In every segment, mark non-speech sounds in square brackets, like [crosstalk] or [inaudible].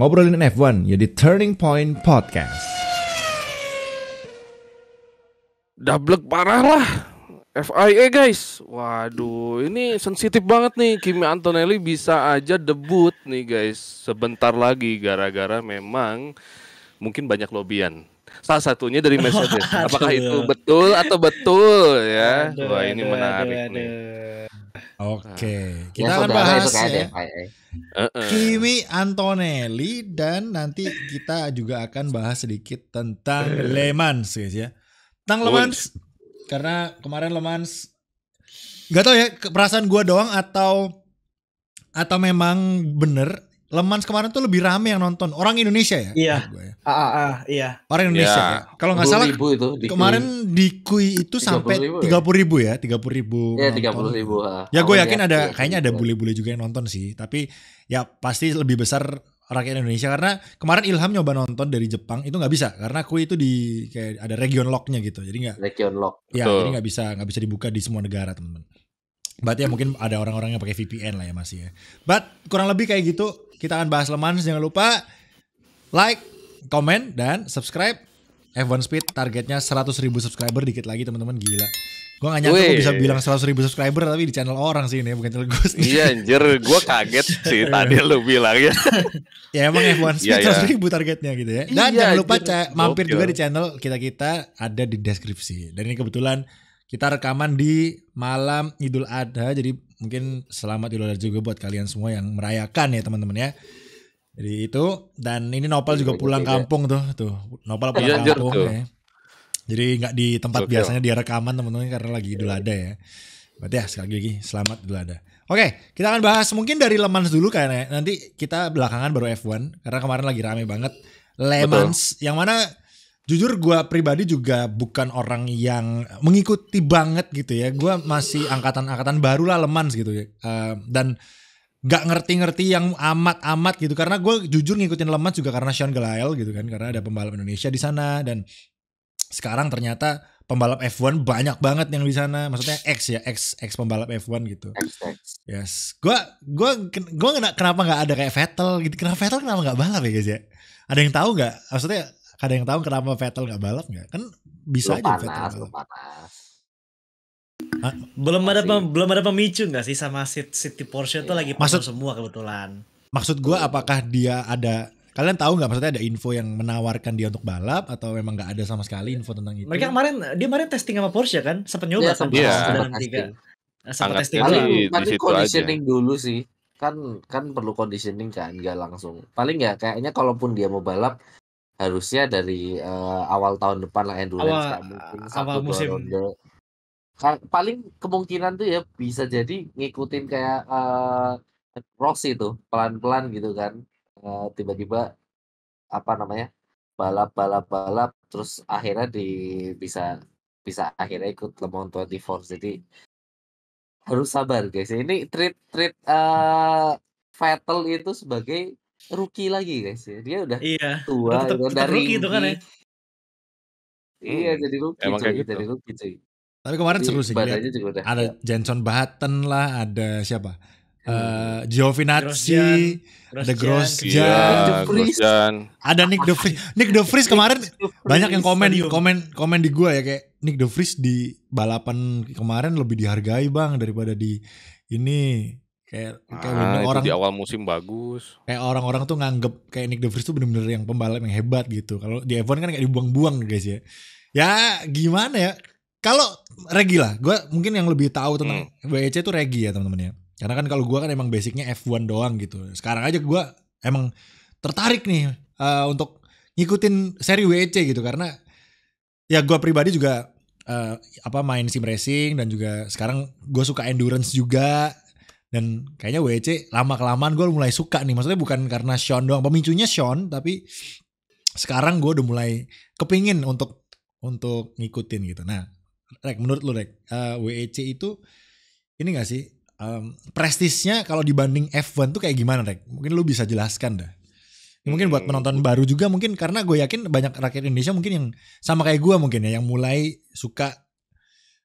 Ngobrolin F1 jadi Turning Point Podcast. Dablek parah lah. FIA guys. Waduh, ini sensitif banget nih. Kimi Antonelli bisa aja debut nih guys. Sebentar lagi gara-gara memang mungkin banyak lobian. Salah satunya dari Mercedes. [laughs] Apakah itu betul atau betul ya? Wah, ini menarik nih. Oke, nah. kita akan bahas ya. Kimi Antonelli dan nanti kita juga akan bahas sedikit tentang Lemans Mans guys ya. Tentang Lemans, karena kemarin Lemans, Mans Gak tau ya perasaan gue doang atau atau memang bener Lemans kemarin tuh lebih rame yang nonton orang Indonesia ya. Iya. Ya. Ah, ah, ah, iya. Orang Indonesia. Ya. ya. Kalau nggak salah itu, di kemarin kui. di Kui itu sampai ya? tiga puluh ribu ya, tiga puluh ribu. Iya tiga puluh ribu. Ha. Ah. Ya gue oh, yakin iya. ada, ya, kayaknya iya. ada bule-bule juga yang nonton sih. Tapi ya pasti lebih besar rakyat Indonesia karena kemarin Ilham nyoba nonton dari Jepang itu nggak bisa karena kui itu di kayak ada region locknya gitu. Jadi nggak. Region lock. Ya, jadi nggak bisa nggak bisa dibuka di semua negara teman-teman. Berarti ya mungkin ada orang-orang yang pakai VPN lah ya masih ya. But kurang lebih kayak gitu kita akan bahas leman jangan lupa like, comment dan subscribe. F1 Speed targetnya 100 ribu subscriber dikit lagi teman-teman gila. Gue gak nyangka gue bisa bilang 100 ribu subscriber tapi di channel orang sih ini bukan channel gue sih. Iya anjir gue kaget sih iya. tadi lu bilang ya. [laughs] ya emang F1 Speed yeah, iya, iya. 100 ribu targetnya gitu ya. Dan iya, jangan lupa ca- mampir okay. juga di channel kita-kita ada di deskripsi. Dan ini kebetulan kita rekaman di malam Idul Adha jadi mungkin selamat Idul Adha juga buat kalian semua yang merayakan ya teman-teman ya. Jadi itu dan ini Nopal juga pulang kampung tuh tuh Nopal pulang iya, kampung ya. Jadi nggak di tempat biasanya dia rekaman teman-teman karena lagi Idul Adha ya. Berarti ya sekali lagi selamat Idul Adha. Oke, kita akan bahas mungkin dari Lemans dulu kayaknya. Nanti kita belakangan baru F1 karena kemarin lagi rame banget. Lemans Betul. yang mana jujur gue pribadi juga bukan orang yang mengikuti banget gitu ya gue masih angkatan-angkatan baru lah lemans gitu ya uh, dan gak ngerti-ngerti yang amat-amat gitu karena gue jujur ngikutin leman juga karena Sean Gelael gitu kan karena ada pembalap Indonesia di sana dan sekarang ternyata pembalap F1 banyak banget yang di sana. Maksudnya X ya, X X pembalap F1 gitu. Yes. gue gua gua kenapa nggak ada kayak Vettel gitu. Kenapa Vettel kenapa nggak balap ya guys ya? Ada yang tahu nggak? Maksudnya ada yang tahu kenapa Vettel nggak balap nggak? Kan bisa lu aja panas, Vettel balap. Panas. belum ada pem, belum ada pemicu nggak sih sama City Porsche yeah. tuh iya. lagi maksud semua kebetulan. Maksud gue iya. apakah dia ada kalian tahu nggak maksudnya ada info yang menawarkan dia untuk balap atau memang nggak ada sama sekali info tentang itu? Mereka kemarin dia kemarin testing sama Porsche kan, sempat nyoba yeah, sama yeah. 963. testing testing paling, paling conditioning aja. dulu sih kan kan perlu conditioning kan nggak langsung paling ya kayaknya kalaupun dia mau balap harusnya dari uh, awal tahun depan lah endurance awal, mungkin eh, awal musim ronde. paling kemungkinan tuh ya bisa jadi ngikutin kayak uh, eh, tuh itu pelan-pelan gitu kan tiba tiba-tiba apa namanya balap balap balap terus akhirnya di bisa bisa akhirnya ikut Le twenty 24 jadi harus sabar guys ini treat treat uh, Vettel itu sebagai Ruki lagi guys ya. Dia udah iya. tua, tetap, udah gitu kan, dari rookie itu kan ya. Iya, hmm, jadi rookie Emang cuy, gitu. jadi rookie cuy. Tapi kemarin jadi, seru sih ya. Udah. Ada Jenson Button lah, ada siapa? Hmm. Uh, Giovinazzi, Grosjean, ada iya, Grosjean, ada Nick De Vries. Nick De Vries kemarin banyak yang komen, yuk, komen, komen di gua ya kayak Nick De Vries di balapan kemarin lebih dihargai bang daripada di ini Kayak, nah, orang di awal musim bagus. Kayak orang-orang tuh nganggep kayak Nick De Vries tuh bener-bener yang pembalap yang hebat gitu. Kalau di F1 kan kayak dibuang-buang guys ya. Ya gimana ya? Kalau Regi lah, gue mungkin yang lebih tahu tentang hmm. WEC itu Regi ya teman-teman ya. Karena kan kalau gue kan emang basicnya F1 doang gitu. Sekarang aja gue emang tertarik nih uh, untuk ngikutin seri WEC gitu karena ya gue pribadi juga uh, apa main sim racing dan juga sekarang gue suka endurance juga dan kayaknya WC lama kelamaan gue mulai suka nih maksudnya bukan karena Sean doang pemicunya Sean tapi sekarang gue udah mulai kepingin untuk untuk ngikutin gitu nah Rek menurut lu Rek uh, eh, WEC itu ini gak sih um, prestisnya kalau dibanding F1 tuh kayak gimana Rek mungkin lu bisa jelaskan dah mungkin buat hmm. penonton baru juga mungkin karena gue yakin banyak rakyat Indonesia mungkin yang sama kayak gue mungkin ya yang mulai suka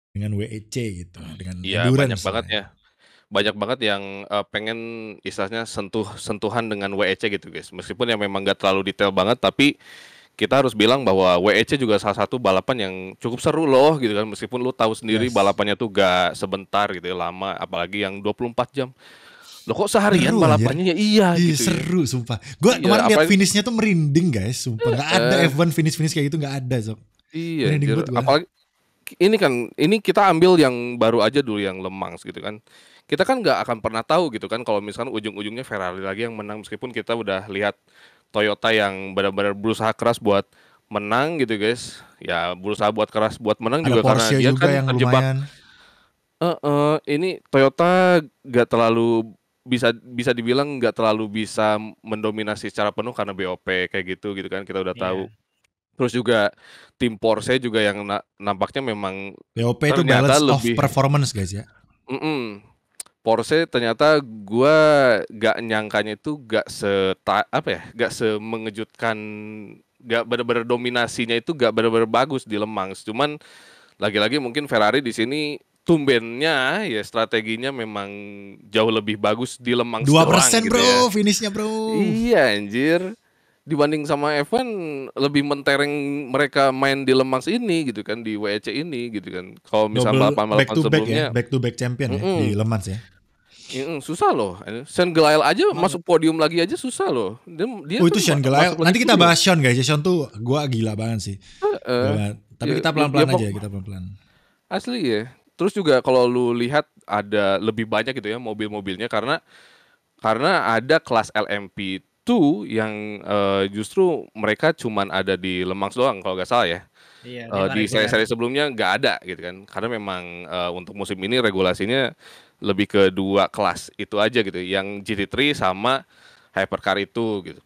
dengan WEC gitu dengan ya, banyak banget ya, ya banyak banget yang uh, pengen istilahnya sentuh sentuhan dengan WEC gitu guys. Meskipun yang memang gak terlalu detail banget tapi kita harus bilang bahwa WEC juga salah satu balapan yang cukup seru loh gitu kan meskipun lu tahu sendiri yes. balapannya tuh gak sebentar gitu ya, lama apalagi yang 24 jam lo kok seharian seru, balapannya iya, gitu ya iya Iyi, gitu seru ya. sumpah gue iya, kemarin lihat finishnya tuh merinding guys sumpah nggak eh. ada F1 finish finish kayak gitu nggak ada sok iya merinding banget apalagi ini kan ini kita ambil yang baru aja dulu yang lemang gitu kan kita kan nggak akan pernah tahu gitu kan kalau misalkan ujung-ujungnya Ferrari lagi yang menang meskipun kita udah lihat Toyota yang benar-benar berusaha keras buat menang gitu guys ya berusaha buat keras buat menang Ada juga Porsche karena dia kan yang terjebak Uh, uh, ini Toyota nggak terlalu bisa bisa dibilang nggak terlalu bisa mendominasi secara penuh karena BOP kayak gitu gitu kan kita udah yeah. Iya. Terus juga tim Porsche juga yang nampaknya memang BOP itu balance lebih... of performance guys ya. Mm -mm, Porsche ternyata gue gak nyangkanya itu gak se apa ya gak mengejutkan gak benar-benar dominasinya itu gak benar-benar bagus di Lemang cuman lagi-lagi mungkin Ferrari di sini tumbennya ya strateginya memang jauh lebih bagus di Lemang dua persen gitu bro ya. finishnya bro iya anjir dibanding sama F1 lebih mentereng mereka main di Lemas ini gitu kan di WEC ini gitu kan. Kalau misalnya balapan-balapan ya, sebelumnya back to back champion mm -hmm. ya di Lemas ya. Ya, susah loh. Sean Gelael aja Man. masuk podium lagi aja susah loh. Dia, dia oh itu Sean Gelael. Nanti kita bahas Sean guys. Ya, Sean tuh gua gila banget sih. Uh, uh, Tapi ya, kita pelan-pelan ya, aja, kita pelan-pelan. Asli ya. Terus juga kalau lu lihat ada lebih banyak gitu ya mobil-mobilnya karena karena ada kelas LMP2 yang uh, justru mereka cuman ada di Lemang doang kalau gak salah ya. Iya, uh, di seri-seri sebelumnya nggak ada gitu kan karena memang uh, untuk musim ini regulasinya lebih ke dua kelas itu aja gitu yang GT3 sama hypercar itu gitu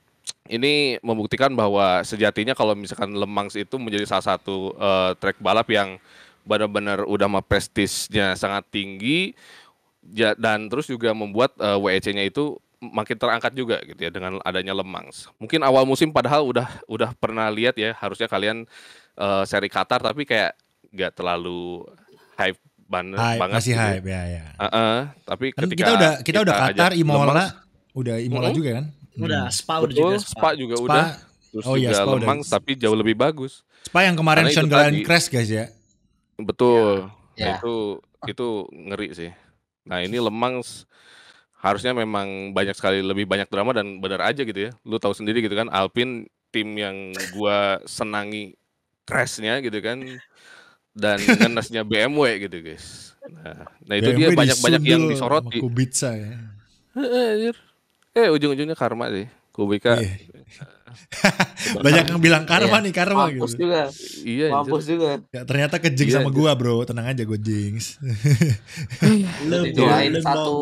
ini membuktikan bahwa sejatinya kalau misalkan Le itu menjadi salah satu uh, eh, trek balap yang benar-benar udah mah prestisnya sangat tinggi ja, dan terus juga membuat uh, eh, WEC-nya itu makin terangkat juga gitu ya dengan adanya Le Mungkin awal musim padahal udah udah pernah lihat ya harusnya kalian uh, seri Qatar tapi kayak nggak terlalu hype banget hype, banget masih gitu. Ya. hype ya ya. Uh -uh, tapi kan kita udah kita, kita udah Qatar Imola udah Imola hmm? juga kan? Hmm. Udah Spa udah Betul, juga Spa, juga spa, udah. Terus oh, iya, juga Lemang udah. tapi jauh lebih bagus. Spa yang kemarin Sean Glenn crash guys ya. Betul. Ya. Nah, itu itu ngeri sih. Nah, ini Lemang harusnya memang banyak sekali lebih banyak drama dan benar aja gitu ya. Lu tahu sendiri gitu kan Alpin tim yang gua senangi crashnya gitu kan dan [laughs] ngenesnya BMW gitu guys. Nah, nah itu BMW dia banyak-banyak yang disoroti. Kubica ya. Eh ujung-ujungnya karma sih. Kubica. Yeah. [laughs] banyak yang bilang karma yeah. nih karma Mampus gitu. juga. Iya. Mampus juga. Ya, ternyata kejeng yeah, sama gua bro. Tenang aja gue jinx. lain [laughs] satu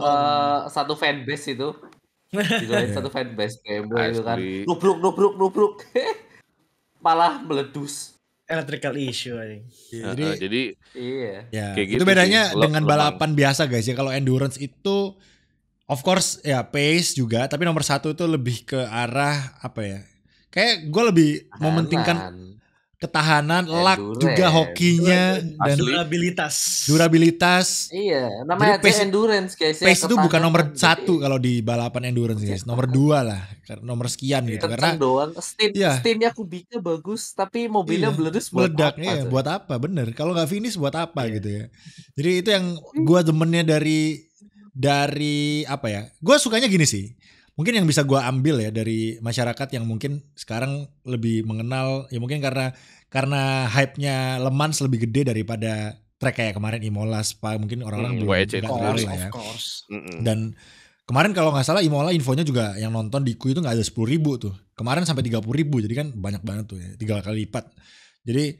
uh, satu fanbase itu. Didoain satu fanbase BMW itu kan. Nubruk nubruk nubruk. Malah meledus electrical issue aja. Iya. jadi, uh, jadi iya. Ya, kayak itu gitu bedanya sih. dengan balapan biasa guys ya. Kalau endurance itu of course ya pace juga, tapi nomor satu itu lebih ke arah apa ya? Kayak gue lebih mementingkan ketahanan, luck endurance. juga hokinya dan durabilitas. Durabilitas. Iya, namanya pace, endurance guys. Ya, pace ya, itu bukan nomor satu kalau di balapan endurance guys, iya. nomor dua lah, nomor sekian gitu Kencang karena doang. Steam, ya. steamnya kubiknya bagus, tapi mobilnya iya. meletus buat meledak iya, apa, iya, buat apa bener? Kalau nggak finish buat apa iya. gitu ya? Jadi itu yang hmm. gua temennya dari dari apa ya? Gua sukanya gini sih mungkin yang bisa gue ambil ya dari masyarakat yang mungkin sekarang lebih mengenal ya mungkin karena karena hype-nya Lemans lebih gede daripada track kayak kemarin Imola Spa mungkin orang-orang juga hmm, belum tahu lah ya. Dan kemarin kalau nggak salah Imola infonya juga yang nonton di ku itu nggak ada sepuluh ribu tuh. Kemarin sampai tiga puluh ribu jadi kan banyak banget tuh ya tiga kali lipat. Jadi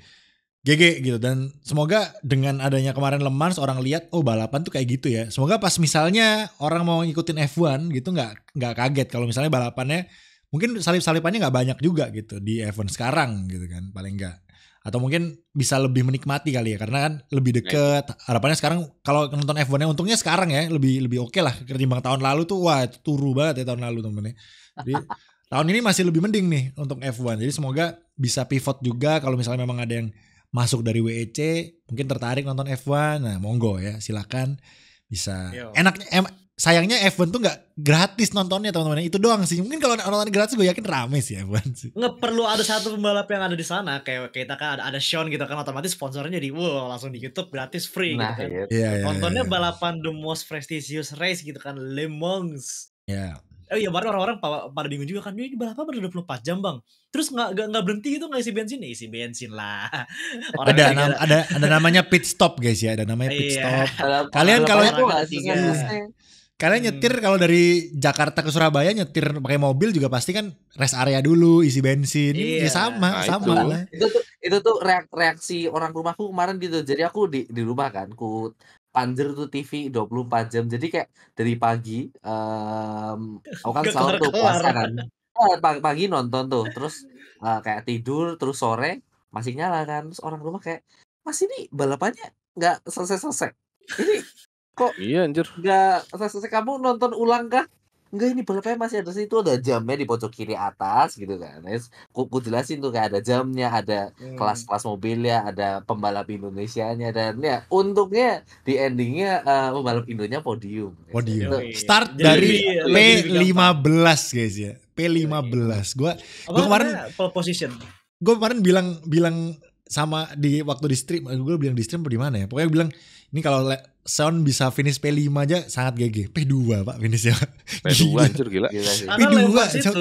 GG gitu dan semoga dengan adanya kemarin Lemans orang lihat oh balapan tuh kayak gitu ya. Semoga pas misalnya orang mau ngikutin F1 gitu nggak nggak kaget kalau misalnya balapannya mungkin salip-salipannya nggak banyak juga gitu di F1 sekarang gitu kan paling nggak atau mungkin bisa lebih menikmati kali ya karena kan lebih iya. deket harapannya sekarang kalau nonton F1-nya untungnya sekarang ya lebih lebih oke okay lah ketimbang tahun lalu tuh wah itu turu banget ya tahun lalu temen-temen jadi [laughs] tahun ini masih lebih mending nih untuk F1 jadi semoga bisa pivot juga kalau misalnya memang ada yang masuk dari WEC mungkin tertarik nonton F1 nah monggo ya silakan bisa enaknya sayangnya F1 tuh nggak gratis nontonnya teman-teman itu doang sih mungkin kalau nonton gratis gue yakin rame sih F1 sih nggak perlu ada satu pembalap yang ada di sana kayak kita kan ada ada Sean gitu kan otomatis sponsornya jadi wow langsung di YouTube gratis free gitu nah, gitu kan iya, yeah, yeah, nontonnya yeah, yeah. balapan the most prestigious race gitu kan Le Mans yeah. Oh iya baru orang-orang pada bingung juga kan ini balapan puluh 24 jam bang terus nggak nggak berhenti itu nggak isi bensin ya eh, isi bensin lah [laughs] orang ada nam, ada ada namanya pit stop guys ya ada namanya pit iya. stop kalian kalau itu karena hmm. nyetir hmm. kalau dari Jakarta ke Surabaya nyetir pakai mobil juga pasti kan rest area dulu isi bensin. Iya, ya sama, nah, sama itu, lah. Itu tuh itu tuh reak, reaksi orang rumahku kemarin gitu. Jadi aku di di rumah kan ku panjer tuh TV 24 jam. Jadi kayak dari pagi um, aku kan sahur tuh puasa kan. Eh, pagi, pagi nonton tuh, terus uh, kayak tidur, terus sore masih nyala kan. Terus orang rumah kayak, "Mas ini balapannya nggak selesai-selesai." Ini kok iya anjir nggak selesai kamu nonton ulang kah Enggak ini balapnya masih ada sih itu ada jamnya di pojok kiri atas gitu kan. Nah, terus ku, ku jelasin tuh kayak ada jamnya, ada hmm. kelas-kelas mobilnya, ada pembalap Indonesia-nya dan ya untungnya di endingnya uh, pembalap Indonesia podium. Podium. Itu, Start dari P15 guys ya. P15. Gua gua kemarin pole position. Gue kemarin bilang bilang sama di waktu di stream, gue bilang di stream apa di mana ya? Pokoknya bilang ini kalau Son bisa finish P5 aja sangat GG. P2 Pak finishnya. P2 [laughs] gila. anjur gila. gila, P2, itu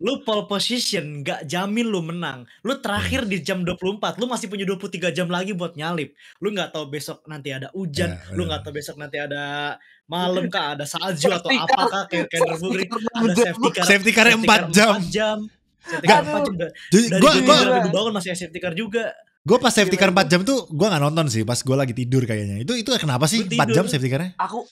lu pole position gak jamin lu menang. Lu terakhir di jam 24, lu masih punya 23 jam lagi buat nyalip. Lu gak tahu besok nanti ada hujan, ya, lu ya. gak tahu besok nanti ada malam kah ada salju atau apakah kayak Canterbury ada safety car. Safety car 4 jam. 4 jam. Safety car 4 jam. Dari gua, gua, bangun masih safety car juga. Gue pas safety car 4 jam tuh gue gak nonton sih, pas gue lagi tidur kayaknya. Itu itu kenapa sih tidur, 4 jam safety car-nya? Aku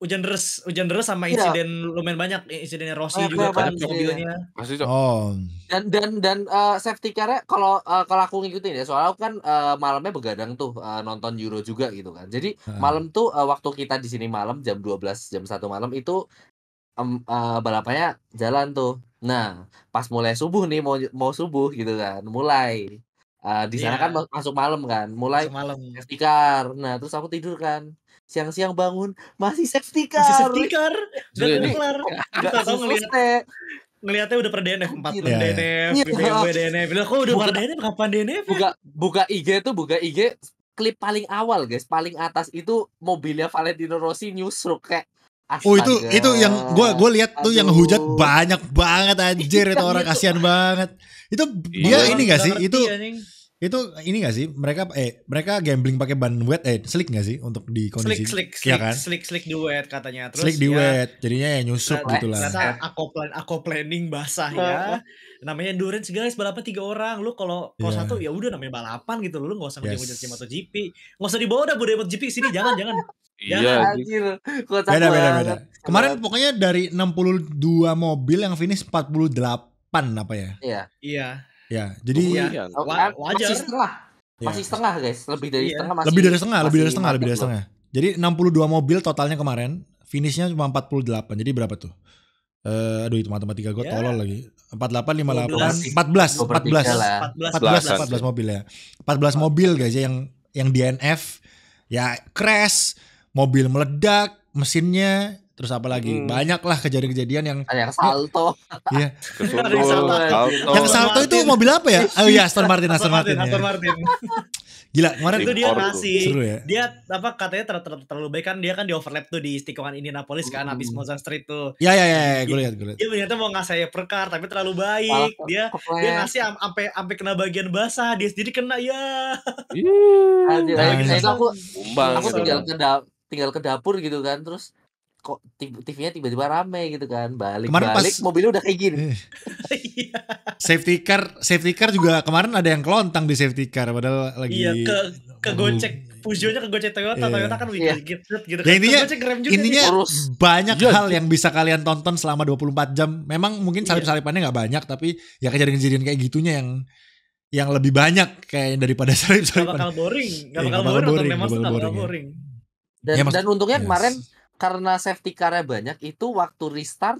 hujan deras, hujan deras sama iya. insiden ya. lumayan banyak insidennya Rossi juga kan mobilnya. Masih, iya. oh. Dan dan dan uh, safety car-nya kalau uh, kalau aku ngikutin ya, soalnya aku kan uh, malamnya begadang tuh uh, nonton Euro juga gitu kan. Jadi hmm. malam tuh uh, waktu kita di sini malam jam 12 jam 1 malam itu um, uh, balapannya jalan tuh. Nah, pas mulai subuh nih mau mau subuh gitu kan, mulai Uh, di sana yeah. kan masuk malam kan, mulai safety Nah, terus aku tidur kan. Siang-siang bangun masih safety car. Masih safety car. kelar. Enggak tahu ngelihat ngelihatnya udah per DNF 4 per iya, iya. DNF, yeah. BBW DNF. Lah kok udah per DNF kapan DNF? Ya? Buka buka IG tuh buka IG klip paling awal guys, paling atas itu mobilnya Valentino Rossi nyusruk kayak Astaga. Oh itu itu yang gue gue lihat tuh yang hujat banyak banget anjir itu [laughs] orang kasihan banget. Itu iya, dia ini gak sih? Itu itu ini gak sih? Mereka eh mereka gambling pakai ban wet eh slick gak sih untuk di kondisi slick slick ya kan? slick slick di wet katanya terus slick di wet jadinya ya nyusup gitu lah. aku plan aku planning basah ya. [laughs] Namanya endurance guys balapan tiga orang. Lu kalau kalau yeah. satu ya udah namanya balapan gitu lu nggak usah yes. ngejar-ngejar MotoGP. Nggak usah dibawa dah budaya MotoGP sini jangan jangan Iya. Anjir. beda, beda, beda. Kemarin pokoknya dari 62 mobil yang finish 48 apa ya? Iya. Iya. Ya, jadi oh, iya. Wajar. Masih setengah. Ya. Masih setengah guys, lebih dari iya. setengah masih. Lebih dari setengah, lebih dari setengah, lebih dari setengah. Jadi 62 mobil totalnya kemarin, finishnya cuma 48. Jadi berapa tuh? Eh uh, aduh itu matematika gue yeah. tolol lagi. 48 58 14 14 14 14, 14, 14 mobil ya. 14 mobil guys ya yang yang DNF ya crash mobil meledak mesinnya terus apa lagi hmm. banyaklah kejadian-kejadian yang ada yang salto Ya. yang salto, yang salto itu mobil apa ya oh iya Aston Martin Aston Martin Aston ya. Martin, ya. Gila, kemarin itu dia ngasih. Seru ya? dia apa katanya ter ter terlalu baik kan dia kan di overlap tuh di tikungan Indianapolis kan hmm. abis Mozart Street tuh. Ya ya ya, ya gue lihat gue lihat. Dia ternyata mau ngasih perkar tapi terlalu baik. Dia dia ngasih sampai sampai kena bagian basah, dia sendiri kena ya. Iya. Nah, itu aku aku tinggal ke tinggal ke dapur gitu kan terus kok TV-nya tiba-tiba rame gitu kan balik balik balik mobilnya udah kayak gini eh. [laughs] iya. safety car safety car juga kemarin ada yang kelontang di safety car padahal lagi iya ke ke gocek Pujonya ke gocek Toyota yeah. Toyota kan yeah. Iya. gitu gitu ya, kan, intinya, juga intinya banyak yeah. hal yang bisa kalian tonton selama 24 jam memang mungkin iya. salip-salipannya nggak banyak tapi ya kejadian-kejadian kayak gitunya yang yang lebih banyak kayak daripada [laughs] salip-salipan gak bakal boring gak, bakal, gak bakal boring, gak bakal boring, ya. boring, boring, boring, boring, boring, boring, boring dan, ya, dan untungnya yes. kemarin karena safety car banyak itu waktu restart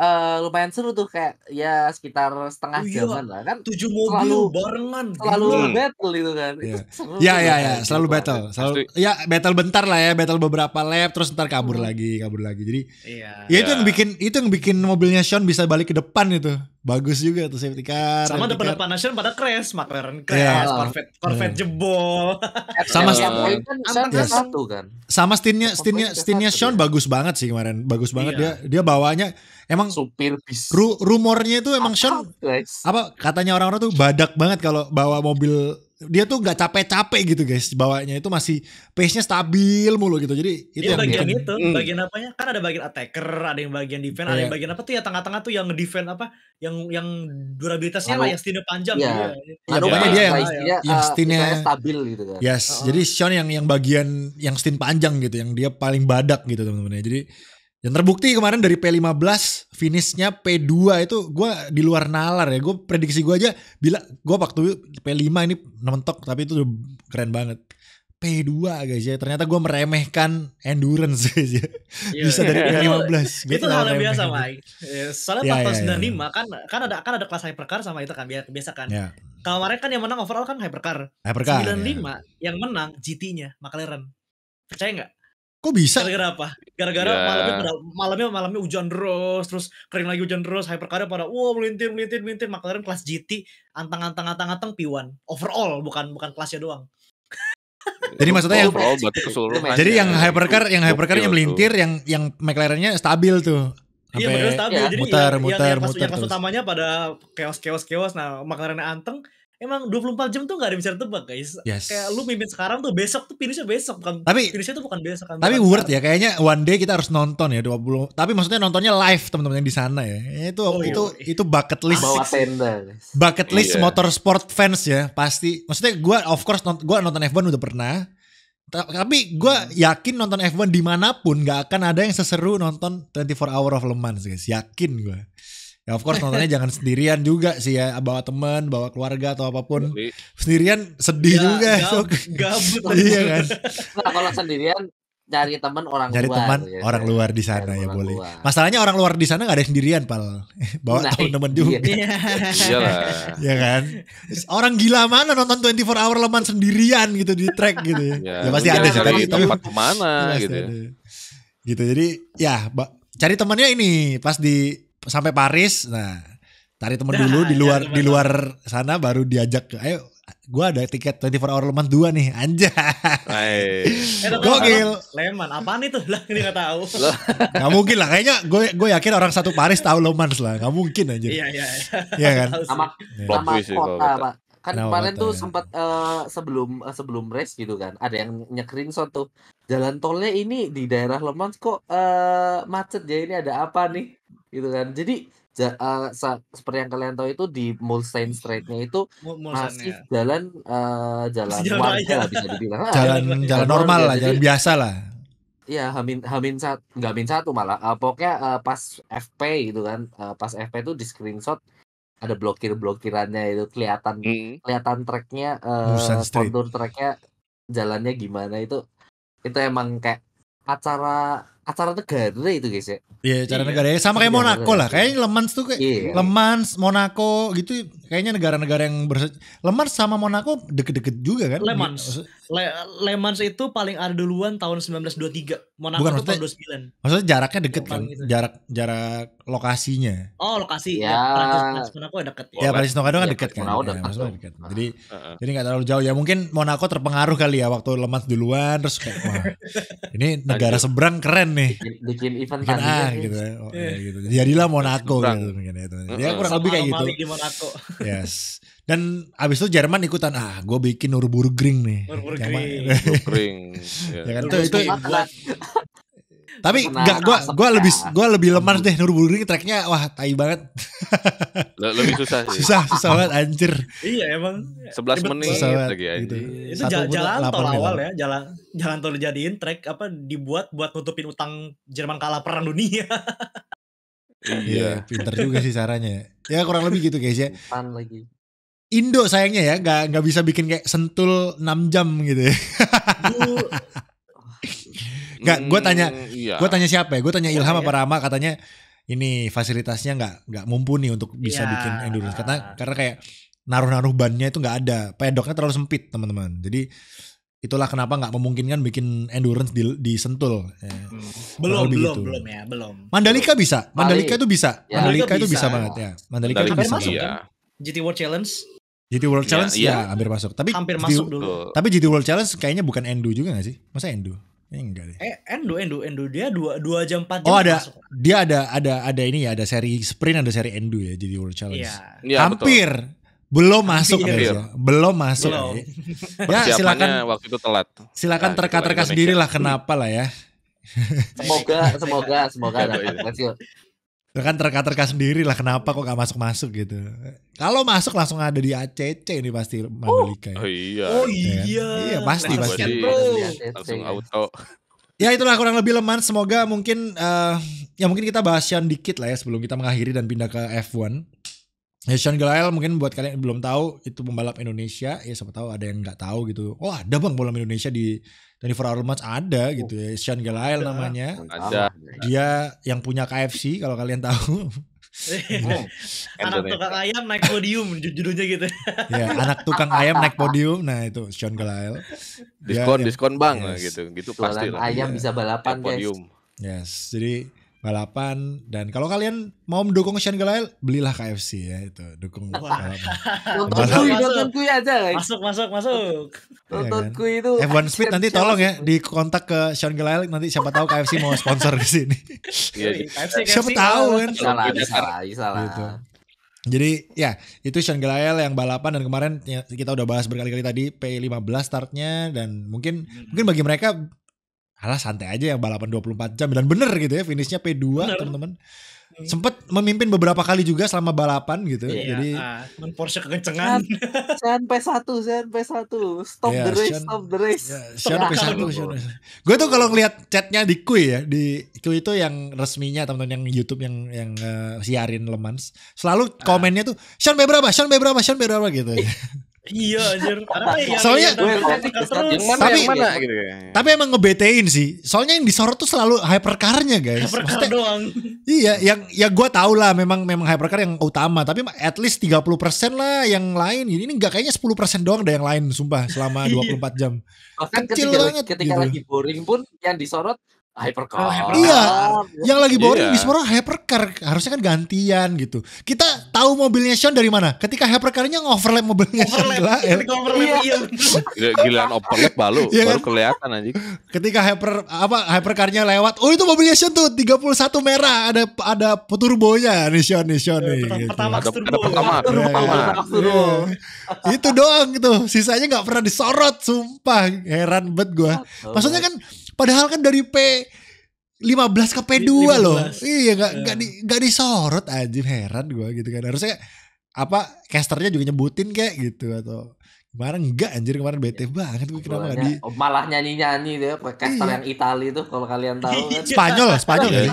uh, lumayan seru tuh kayak ya sekitar setengah oh, iya. jaman lah kan. Tujuh mobil selalu, barengan. Selalu hmm. battle itu kan. Yeah. iya ya ya ya, selalu battle. Selalu Pasti. ya battle bentar lah ya, battle beberapa lap terus ntar kabur hmm. lagi, kabur lagi. Jadi Iya. Yeah. Ya itu yeah. yang ya. bikin itu yang bikin mobilnya Sean bisa balik ke depan itu bagus juga tuh safety car. Sama depan depan nasional pada crash, McLaren iya. crash, yeah. Corvette, Corvette yeah. jebol. Iya. sama yeah. Kan sama yes. satu kan. Sama stinnya stinnya stinnya Sean bagus banget sih kemarin, bagus banget yeah. dia dia bawanya emang supir bis. Ru rumornya itu emang Sean apa katanya orang-orang tuh badak banget kalau bawa mobil dia tuh nggak capek-capek gitu guys bawanya itu masih pace-nya stabil mulu gitu jadi itu ya, yang bagian itu mm. bagian apanya kan ada bagian attacker ada yang bagian defense yeah. ada yang iya. bagian apa tuh ya tengah-tengah tuh yang defense apa yang yang durabilitasnya lah anu. yang stinnya panjang yeah. gitu. ya, pokoknya dia yang ya, yang ah, stinnya stabil gitu kan yes uh ah. -huh. jadi Sean yang yang bagian yang stin panjang gitu yang dia paling badak gitu teman-teman ya jadi dan terbukti kemarin dari P15 finishnya P2 itu gue di luar nalar ya. Gue prediksi gue aja bila gue waktu P5 ini nementok tapi itu keren banget. P2 guys ya. Ternyata gue meremehkan endurance [laughs] guys ya. Iya. Bisa dari P15. itu hal yang biasa Mike. Ya, soalnya yeah, iya, 495 iya, kan kan ada kan ada kelas hypercar sama itu kan biasa kan. Yeah. Kemarin kan yang menang overall kan hypercar. Hypercar. 95 yeah. yang menang GT-nya McLaren. Percaya nggak? Kok bisa? Gara-gara apa? Gara-gara yeah. malamnya malamnya malamnya hujan terus, terus kering lagi hujan terus, hypercar pada wow melintir melintir melintir McLaren kelas GT anteng-anteng-anteng-anteng anteng p 1 Overall bukan bukan kelasnya doang. Jadi maksudnya yang overall berarti keseluruhan. Iya, Jadi iya, yang iya. hypercar yang melintir, yang yang McLarennya stabil tuh. Iya, stabil. Ya. Jadi muter, yang, muter, yang, yang muter. Yang utamanya pada keos-keos-keos Nah, McLaren anteng, emang 24 jam tuh gak ada yang bisa ditebak guys. Yes. Kayak lu mimpin sekarang tuh besok tuh finishnya besok bukan tapi, finishnya tuh bukan besok kan. Tapi worth ya kayaknya one day kita harus nonton ya 20. Tapi maksudnya nontonnya live teman-teman yang di sana ya. Itu oh, itu iya. itu bucket list. Bawa tenda. Bucket list iya. motorsport fans ya pasti. Maksudnya gua of course nont gua nonton F1 udah pernah. Tapi gue hmm. yakin nonton F1 dimanapun gak akan ada yang seseru nonton 24 Hour of Le Mans guys. Yakin gue. Ya of course nontonnya jangan sendirian juga sih ya bawa teman bawa keluarga atau apapun. sendirian sedih ya, juga. Gab, so, gabut. [laughs] iya kan. Nah kalau sendirian cari teman orang cari luar. teman ya, orang kan? luar di sana ya boleh. Luar. Masalahnya orang luar di sana nggak ada sendirian pal, [laughs] bawa nah, teman-teman iya. juga. Iya. ya kan. Orang gila mana nonton 24 hour leman sendirian gitu di track gitu ya. ya, ya pasti ada sih tapi tempat kemana gitu. Ya. Ada. Gitu jadi ya cari temannya ini pas di sampai Paris. Nah, cari temen nah, dulu di iya, luar iya, di iya. luar sana baru diajak ke ayo gue ada tiket 24 hour leman 2 nih anjay eh, gokil leman apaan itu lah ini gak tahu gak mungkin lah kayaknya gue gue yakin orang satu Paris tahu leman lah gak mungkin aja iya iya iya kan sama kota pak kan nah, kemarin tuh ya. sempat uh, eh, sebelum uh, sebelum race gitu kan ada yang nyekring tuh jalan tolnya ini di daerah leman kok uh, macet ya ini ada apa nih gitu kan jadi ja, uh, seperti yang kalian tahu itu di Mulsanne Street-nya itu ya. eh, masih jalan uh, [laughs] jalan jalan warga ya. bisa dibilang jalan jalan, jalan normal lah jadi, jalan biasa lah Iya, hamin hamin satu nggak hamin satu malah uh, pokoknya uh, pas FP gitu kan uh, pas FP itu di screenshot ada blokir blokirannya itu kelihatan hmm. kelihatan tracknya uh, kontur tracknya jalannya gimana itu itu emang kayak acara acara negara itu guys ya. Iya, acara yeah. negara. Ya, sama kayak iya, negara. Monaco lah. Kayaknya Lemans tuh kayak yeah. Lemans, Monaco gitu kayaknya negara-negara yang ber Lemans sama Monaco deket-deket juga kan. Lemans. Le Lemans itu paling ada duluan tahun 1923. Monaco Bukan, itu tahun 29. Maksudnya jaraknya deket kan? Gitu. Jarak jarak lokasinya. Oh, lokasi. Iya. Ya, ya, ya, ya Prancis, Prancis Monaco deket. Ya, Prancis Monaco kan ya, deket kan. Monaco Ya, maksudnya deket. Nah. Jadi uh -huh. jadi gak terlalu jauh ya. Mungkin Monaco terpengaruh kali ya waktu Lemans duluan terus kayak wah. [laughs] ini negara seberang keren nih bikin event bikin kan, ah, gitu, ya. oh, yeah. ya, gitu. jadilah Monaco Kurang. gitu mungkin gitu. teman uh ya kurang Sama lebih kayak gitu di Monaco. yes dan abis itu Jerman ikutan ah gue bikin Nurburgring nih Nurburgring Nurburgring [laughs] iya. ya kan itu itu tapi enggak gue gue lebih kan? gue lebih lemas deh Nurburgring treknya wah tai banget. lebih susah sih. Susah, susah banget anjir. Iya emang. sebelas menit susah banget, lagi anjir. Gitu. Itu jalan, jalan tol awal ya, jalan jalan tol dijadiin trek apa dibuat buat nutupin utang Jerman kalah perang dunia. Iya. iya, pinter juga sih caranya. Ya kurang lebih gitu guys ya. lagi. Indo sayangnya ya nggak nggak bisa bikin kayak sentul 6 jam gitu ya. Gak, gue tanya, hmm, iya. gue tanya siapa ya? Gue tanya Ilham iya. apa Rama katanya ini fasilitasnya nggak nggak mumpuni untuk bisa ya. bikin endurance karena karena kayak naruh-naruh bannya itu nggak ada pedoknya terlalu sempit teman-teman jadi itulah kenapa nggak memungkinkan bikin endurance di, di Sentul ya. hmm. belum belum gitu. belum ya belum Mandalika bisa Mandalika itu bisa ya, Mandalika itu bisa, bisa banget ya Mandalika, Mandalika itu bisa masuk, iya. kan? GT World Challenge GT World iya, Challenge ya, ya. ya hampir masuk tapi hampir GT, masuk dulu tapi GT World Challenge kayaknya bukan endu juga gak sih masa endu? Eh, enggak deh. Eh, Endo, Endo, Endo dia dua dua jam empat jam. Oh ada, masuk. dia ada ada ada ini ya, ada seri sprint, ada seri Endo ya, jadi World Challenge. Iya. iya ya, Hampir, betul. belum masuk Hampir. Ya, belum masuk. Belum. Ya, [laughs] ya silakan. Waktu itu telat. Silakan nah, terka-terka sendirilah kenapa lah ya. Semoga, semoga, semoga [laughs] iya, iya. dapat itu ya kan terka-terka sendiri lah kenapa kok gak masuk-masuk gitu. Kalau masuk langsung ada di ACC ini pasti Mandalika. Oh, ya. oh iya. Kan? Oh iya. iya pasti nah, pasti. Bro. Langsung auto. Ya itulah kurang lebih leman. Semoga mungkin uh, ya mungkin kita bahas Sean dikit lah ya sebelum kita mengakhiri dan pindah ke F1. Ya Sean Gelael mungkin buat kalian yang belum tahu itu pembalap Indonesia ya siapa tahu ada yang nggak tahu gitu. Oh ada bang pembalap Indonesia di 24 Hour Match ada oh. gitu ya Sean Gelael namanya. Ada. Dia yang punya KFC kalau kalian tahu. [laughs] oh, anak tukang ayam naik podium judulnya gitu. [laughs] ya anak tukang ayam naik podium nah itu Sean Gelael. diskon diskon bang yes. gitu gitu pasti Ayam ya. bisa balapan ya, guys. Yes jadi balapan dan kalau kalian mau mendukung Sean Gelael belilah KFC ya itu dukung balapan. [laughs] Nonton kui, aja. Masuk masuk masuk. Nonton iya kan? kui itu. F1 Speed nanti tolong ya di kontak ke Sean Gelael nanti siapa tahu KFC mau sponsor di sini. Iya, iya. siapa tahu kan. Salah salah salah. Gitu. Jadi ya itu Sean Gelael yang balapan dan kemarin ya, kita udah bahas berkali-kali tadi P15 startnya dan mungkin mungkin bagi mereka alah santai aja yang balapan 24 jam dan bener gitu ya finishnya P2 teman-teman hmm. sempet memimpin beberapa kali juga selama balapan gitu yeah, jadi uh, Porsche kekencengan Sean P1 Sean P1 stop yeah, the race Sean, stop the race yeah, Sean P1 Sean gue tuh kalau ngeliat chatnya di Kui ya di Kui itu yang resminya teman-teman yang YouTube yang yang uh, siarin Le Mans selalu ah. komennya tuh Sean P berapa Sean P berapa Sean P berapa gitu [laughs] Iya anjir. Soalnya tapi gitu Tapi emang ngebetein sih. Soalnya yang disorot tuh selalu hypercar-nya, guys. Hypercar Maksudnya, doang. Iya, yang ya gua tau lah memang memang hypercar yang utama, tapi at least 30% lah yang lain. Ini enggak kayaknya 10% doang ada yang lain sumpah selama 24 [laughs] jam. Kecil banget ketika gitu. lagi boring pun yang disorot hypercar. Oh, iya, iya, yang lagi boring iya. Bismora hypercar. Harusnya kan gantian gitu. Kita tahu mobilnya Sean dari mana? Ketika hypercarnya ngoverlap mobilnya overlap. Sean Glael. Overlap, iya. iya gilaan overlap baru, iya kan? baru kelihatan anjing. Ketika hyper apa hypercarnya lewat, oh itu mobilnya Sean tuh 31 merah, ada ada turbonya nih Sean nih Sean iya, nih. Pertama, gitu. pertama ada, turbo. Ada pertama, ya, pertama. Ya, Ya. itu doang gitu. Sisanya nggak pernah disorot, sumpah. Heran banget gua. Maksudnya kan Padahal kan dari P 15 ke P2 15. loh. Iya gak, yeah. gak, iya. di, gak disorot anjir heran gue gitu kan. Harusnya apa casternya juga nyebutin kayak gitu atau kemarin enggak anjir kemarin bete iya. banget gue kenapa di malah nyanyi nyanyi deh caster iya. yang Itali tuh kalau kalian tahu kan [laughs] Spanyol Spanyol ya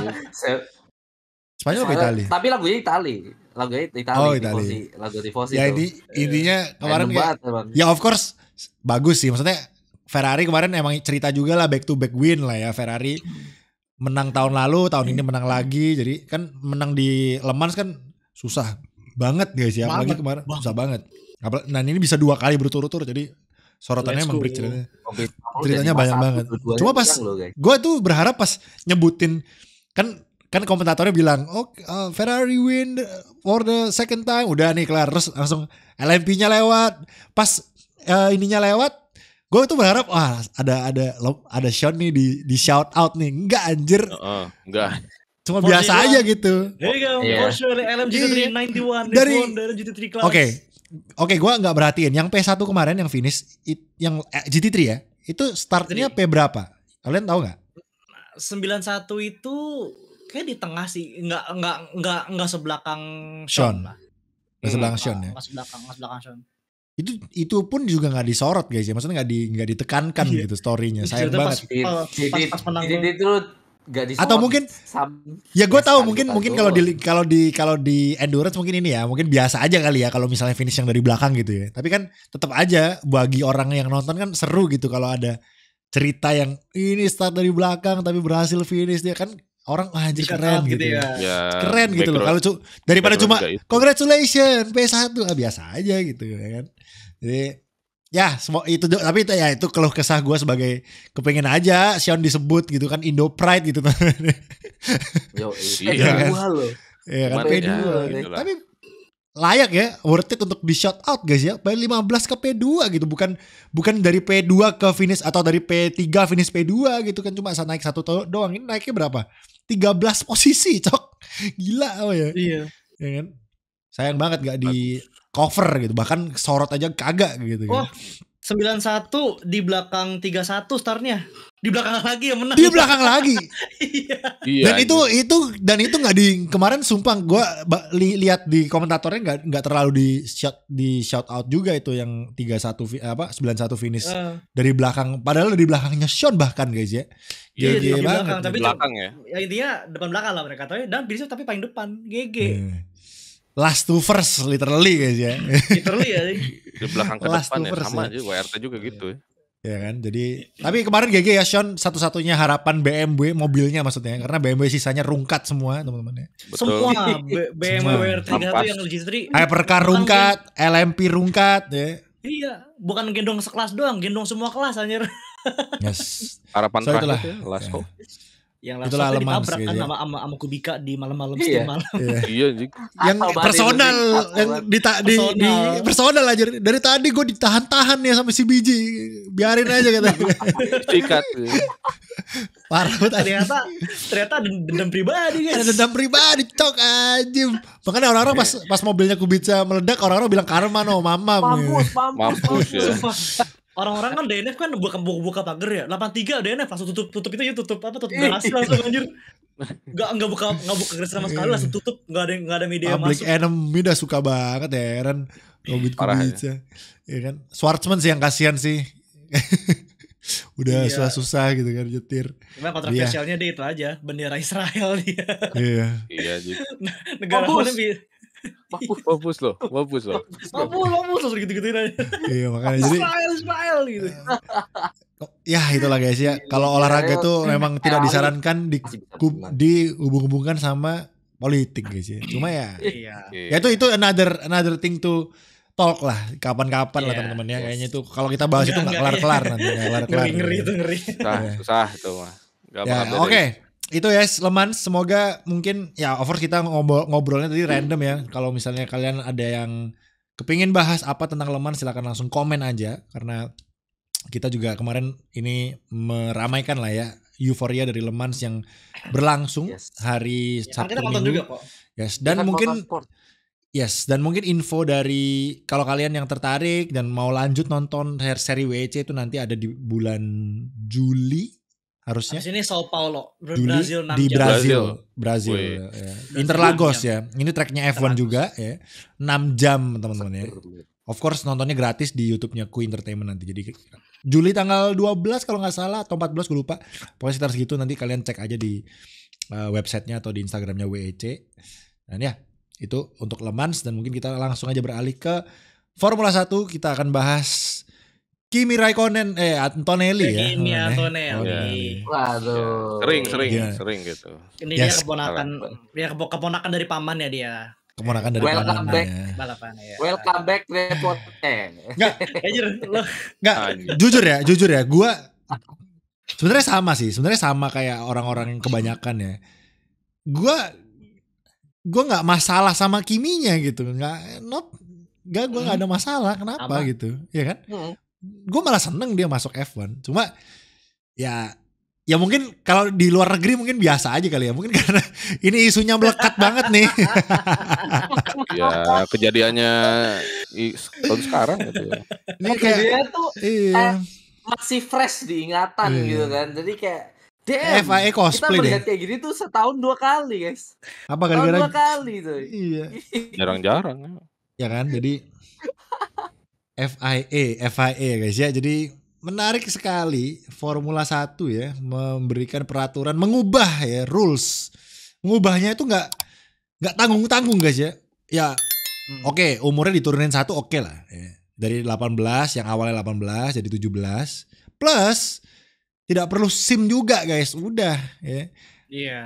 Spanyol atau Itali tapi lagunya Itali lagu Itali oh, Itali tifosi. lagu tifosi ya ini intinya kemarin ya, ya of course bagus sih maksudnya Ferrari kemarin emang cerita juga lah back to back win lah ya Ferrari menang tahun lalu tahun ini menang lagi jadi kan menang di Le Mans kan susah banget guys ya apalagi kemarin banget. susah banget nah ini bisa dua kali berturut-turut jadi sorotannya emang break ceritanya ceritanya banyak banget cuma pas gue tuh berharap pas nyebutin kan kan komentatornya bilang oh uh, Ferrari win for the second time udah nih kelar terus langsung LMP-nya lewat pas uh, ininya lewat gue tuh berharap wah ada ada ada Sean nih di di shout out nih enggak anjir uh, enggak cuma for biasa aja gitu iya. dari gt 3 oke okay. oke okay, gue nggak berhatiin yang P1 kemarin yang finish it, yang eh, GT3 ya itu startnya P berapa kalian tahu nggak 91 itu kayak di tengah sih nggak nggak nggak nggak sebelakang Sean, Sean. Hmm, ya? Nggak sebelakang Sean ya. Mas belakang, mas belakang Sean itu itu pun juga nggak disorot guys ya maksudnya nggak di nggak ditekankan iya. gitu storynya sayang banget pas, pas, pas jadi itu gak disorot atau mungkin ya gue tahu mungkin mungkin kalau di kalau di kalau di endurance mungkin ini ya mungkin biasa aja kali ya kalau misalnya finish yang dari belakang gitu ya tapi kan tetap aja bagi orang yang nonton kan seru gitu kalau ada cerita yang ini start dari belakang tapi berhasil finish dia kan orang wah anjir keren gitu, gitu ya. ya. ya keren gitu loh. Kalau cu daripada cuma congratulations P1 ah, biasa aja gitu ya kan. Jadi ya semua itu tapi itu ya itu keluh kesah gue sebagai kepengen aja Sean disebut gitu kan Indo Pride gitu [laughs] Yo, iya. Iya, iya kan? Iya, loh. Iya kan P2. Ya, gitu, gitu tapi layak ya worth it untuk di shout out guys ya p 15 ke P2 gitu bukan bukan dari P2 ke finish atau dari P3 finish P2 gitu kan cuma saat naik satu doang ini naiknya berapa 13 posisi [laughs] cok gila oh ya iya ya kan sayang banget gak di cover gitu bahkan sorot aja kagak gitu, gitu oh. Sembilan satu di belakang tiga satu startnya di belakang lagi yang menang di belakang lagi [laughs] iya. Iya, dan itu itu dan itu nggak di kemarin sumpah gue li, lihat di komentatornya nggak nggak terlalu di shout di shout out juga itu yang tiga satu apa sembilan satu finish uh. dari belakang padahal di belakangnya Sean bahkan guys ya Iya, di belakang, tapi belakang ya. ya. Intinya depan belakang lah mereka, tapi dan finish tapi paling depan, GG. Yeah last to first literally guys ya. literally ya. [laughs] Di belakang ke last depan ya sama ya. juga RT juga iya. gitu ya. Ya kan, jadi tapi kemarin GG ya Sean satu-satunya harapan BMW mobilnya maksudnya karena BMW sisanya rungkat semua teman-teman ya. Semua BMW RT itu yang registry. Hypercar rungkat, LMP rungkat ya. Iya, bukan gendong sekelas doang, gendong semua kelas anjir. Yes. Harapan so, terakhir Lasko. Ya yang langsung Itulah ditabrak gitu kan ya. sama, sama, sama Kubika di malam-malam iya. malam. Iya, iya yang personal yang di, personal. di personal aja dari tadi gue ditahan-tahan ya sama si biji biarin aja kita sikat parah banget ternyata ternyata dendam pribadi guys ada dendam pribadi cok aja makanya orang-orang pas pas mobilnya Kubica meledak orang-orang bilang karma no mama mampus mampus, mampus ya. Orang-orang kan DNF kan buka buka, buka pagar ya. 83 DNF langsung tutup tutup itu ya tutup apa tutup garasi iya. langsung anjir. Enggak enggak buka enggak buka garasi sama sekali langsung tutup. Enggak ada enggak ada media Public masuk. Public enemy udah suka banget ya Eren. Robin ya. Kubica. Ya kan. Swartzman sih yang kasihan sih. [laughs] udah iya. susah-susah iya. Susah -susah gitu kan jetir. Cuma kontroversialnya dia. dia itu aja, bendera Israel dia. Iya. iya, gitu. Negara oh, Mampus, mampus loh, mampus loh. Mampus, mampus loh gitu-gituin aja. Iya makanya jadi. Smile, smile gitu. Eh, ya itulah guys ya. Iya, kalau olahraga iya, tuh iya. memang tidak disarankan di, dihubung-hubungkan sama politik guys gitu ya. Cuma ya. Ya itu itu another another thing to talk lah kapan-kapan yeah. lah teman-teman ya kayaknya itu kalau kita bahas itu nggak kelar-kelar nanti nggak kelar-kelar ngeri, ngeri itu ngeri susah susah itu mah ya oke okay itu ya leman semoga mungkin ya over kita ngobrol ngobrolnya tadi random ya kalau misalnya kalian ada yang kepingin bahas apa tentang leman silahkan langsung komen aja karena kita juga kemarin ini meramaikan lah ya euforia dari lemans yang berlangsung hari ya, Sabtu minggu. Juga, kok. Yes, dan mungkin yes, dan mungkin info dari kalau kalian yang tertarik dan mau lanjut nonton seri WC itu nanti ada di bulan Juli harusnya. Abis ini Sao Paulo, Brazil Juli, di jam. Brazil, Brazil. Brazil ya. Interlagos ya. Ini tracknya F1 Interlagos. juga ya. 6 jam teman-teman ya. Of course nontonnya gratis di YouTube-nya Ku Entertainment nanti. Jadi Juli tanggal 12 kalau nggak salah atau 14 gue lupa. Pokoknya sekitar segitu nanti kalian cek aja di uh, websitenya atau di Instagramnya WEC. Dan ya itu untuk Le Mans dan mungkin kita langsung aja beralih ke Formula 1 kita akan bahas Kimi Raikkonen eh Antonelli ya. Kimi Antonelli. Oh, iya. Waduh. Sering sering yeah. sering gitu. Ini yes. dia keponakan dia keponakan dari paman ya dia. Keponakan dari Welcome paman. Back. Ya. Balapan, ya. Welcome back report. Enggak. Enggak. [laughs] jujur ya, jujur ya. Gua sebenarnya sama sih. Sebenarnya sama kayak orang-orang kebanyakan ya. Gua gue nggak masalah sama kiminya gitu nggak not nggak gue nggak hmm. ada masalah kenapa Apa? gitu ya kan hmm gue malah seneng dia masuk F1 cuma ya ya mungkin kalau di luar negeri mungkin biasa aja kali ya mungkin karena [laughs] ini isunya melekat banget nih [laughs] ya kejadiannya tahun sekarang gitu ya [laughs] ini kayak, dia tuh iya. eh, masih fresh diingatan iya. gitu kan jadi kayak Damn, eh, FIA e cosplay kita melihat deh. kayak gini tuh setahun dua kali guys apa gara-gara dua kali tuh iya jarang-jarang ya kan jadi FIA, FIA guys ya. Jadi menarik sekali Formula 1 ya memberikan peraturan mengubah ya rules. Mengubahnya itu nggak nggak tanggung-tanggung guys ya. Ya hmm. oke, okay, umurnya diturunin satu oke okay lah ya. Dari 18 yang awalnya 18 jadi 17 plus tidak perlu SIM juga guys. Udah ya. Iya.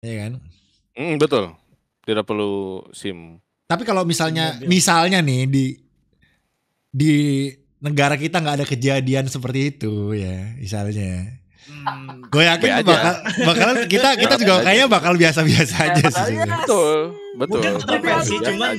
Iya kan? Mm, betul. Tidak perlu SIM. Tapi kalau misalnya misalnya nih di di negara kita nggak ada kejadian seperti itu ya misalnya hmm, gue yakin ya bakal bakalan kita iya kita juga kayaknya bakal biasa-biasa iya, aja sih betul betul mungkin kontroversi cuman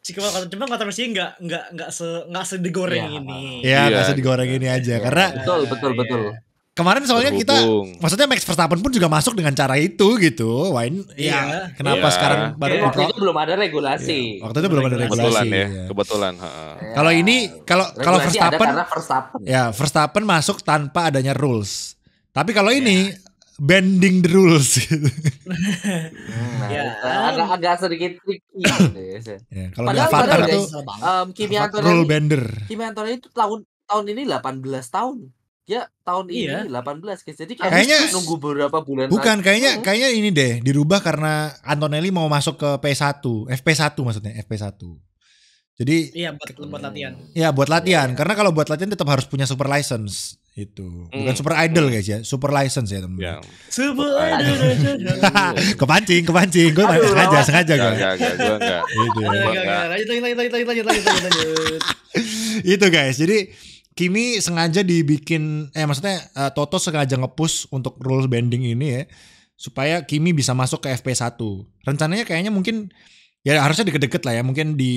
Cuma cuma kontroversi nggak nggak nggak se nggak sedigoreng ya, ini. Ya, nggak ya, sedigoreng ini aja karena betul betul betul. Ya Kemarin soalnya Berhubung. kita, maksudnya Max Verstappen pun juga masuk dengan cara itu gitu. wine. iya. kenapa yeah. sekarang baru iya, waktu itu belum ada regulasi. Yeah. Waktu itu belum ada regulasi. Kebetulan ya, kebetulan. yeah. Kalau ini kalau kalau Verstappen, Verstappen, ya Verstappen masuk tanpa adanya rules. Tapi kalau ini ya. bending the rules. nah, ya. agak agak sedikit tricky. Gitu ya, [laughs] ya, kalau padahal, padahal itu, um, Kimi Antonelli, rule bender. Kimi Antonelli itu tahun tahun ini 18 tahun. Ya tahun iya. ini 18 guys. Jadi kayak kayaknya nunggu beberapa bulan. Bukan lagi. kayaknya oh. kayaknya ini deh dirubah karena Antonelli mau masuk ke P1, FP1 maksudnya, FP1. Jadi Iya buat, buat hmm. latihan. Iya buat iya, latihan. Yeah. Karena kalau buat latihan tetap harus punya super license itu bukan mm. super idol guys ya super license ya teman teman yeah. Ya. super idol [laughs] kepancing kepancing gue Aduh, sengaja lawan. sengaja gue enggak enggak gue enggak itu ya. lanjut lanjut lanjut lanjut lanjut lanjut [laughs] itu guys jadi Kimi sengaja dibikin eh maksudnya uh, Toto sengaja ngepush untuk rules bending ini ya supaya Kimi bisa masuk ke FP1. Rencananya kayaknya mungkin ya harusnya deket-deket lah ya, mungkin di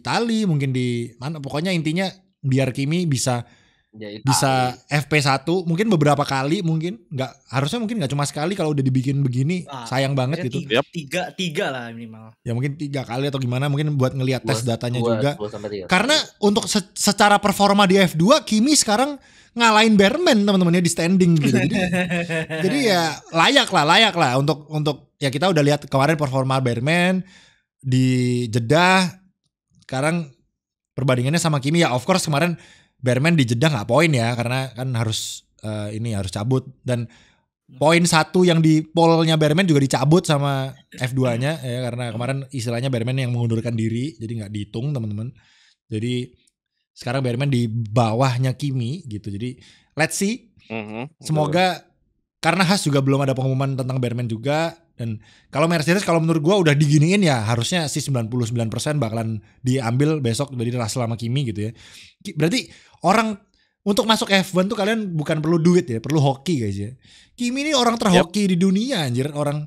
Itali, mungkin di mana pokoknya intinya biar Kimi bisa Ya, ya, bisa FP1 mungkin beberapa kali mungkin nggak harusnya mungkin nggak cuma sekali kalau udah dibikin begini nah, sayang banget ya gitu tiga, tiga tiga lah minimal ya mungkin tiga kali atau gimana mungkin buat ngelihat tes datanya dua, juga dua karena untuk se secara performa di F2 Kimi sekarang ngalahin Berman teman-temannya di standing gitu. Jadi, [laughs] jadi ya layak lah, layak lah untuk untuk ya kita udah lihat kemarin performa Berman di Jeddah. Sekarang perbandingannya sama Kimi ya of course kemarin Berman di Jeddah nggak poin ya karena kan harus uh, ini harus cabut dan poin satu yang di polnya Berman juga dicabut sama F2-nya ya karena kemarin istilahnya Berman yang mengundurkan diri jadi nggak dihitung teman-teman jadi sekarang Berman di bawahnya Kimi gitu jadi let's see mm -hmm. semoga karena Has juga belum ada pengumuman tentang Berman juga dan kalau Mercedes kalau menurut gua udah diginiin ya harusnya si 99% bakalan diambil besok dari Russell sama Kimi gitu ya. Berarti orang untuk masuk F1 tuh kalian bukan perlu duit ya, perlu hoki guys ya. Kimi ini orang terhoki yep. di dunia anjir, orang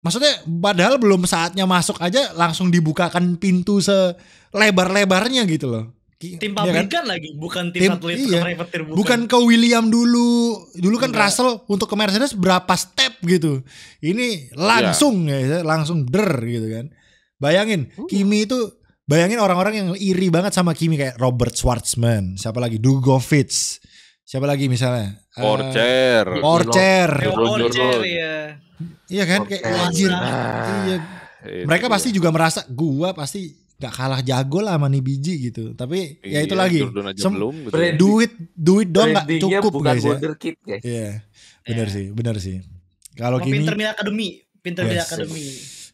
Maksudnya padahal belum saatnya masuk aja langsung dibukakan pintu selebar-lebarnya gitu loh. Iya tim kan? pabrikan ya kan? lagi bukan tim, tim atlet iya. privateer bukan. bukan ke William dulu dulu kan Enggak. Russell untuk ke Mercedes berapa step gitu ini langsung ya, ya langsung der gitu kan bayangin uh. Kimi itu bayangin orang-orang yang iri banget sama Kimi kayak Robert Schwartzman siapa lagi Dugovic siapa lagi misalnya Porcher uh, Porcher iya kan kayak anjir ah, iya mereka pasti juga merasa gua pasti nggak kalah jago lah sama nih biji gitu tapi iya, ya itu iya, lagi Sem gitu. duit duit dong nggak cukup bukan guys, ya. kit, guys. Yeah. benar yeah. sih bener sih kalau Kimi pinter Mila akademi pinter yes. akademi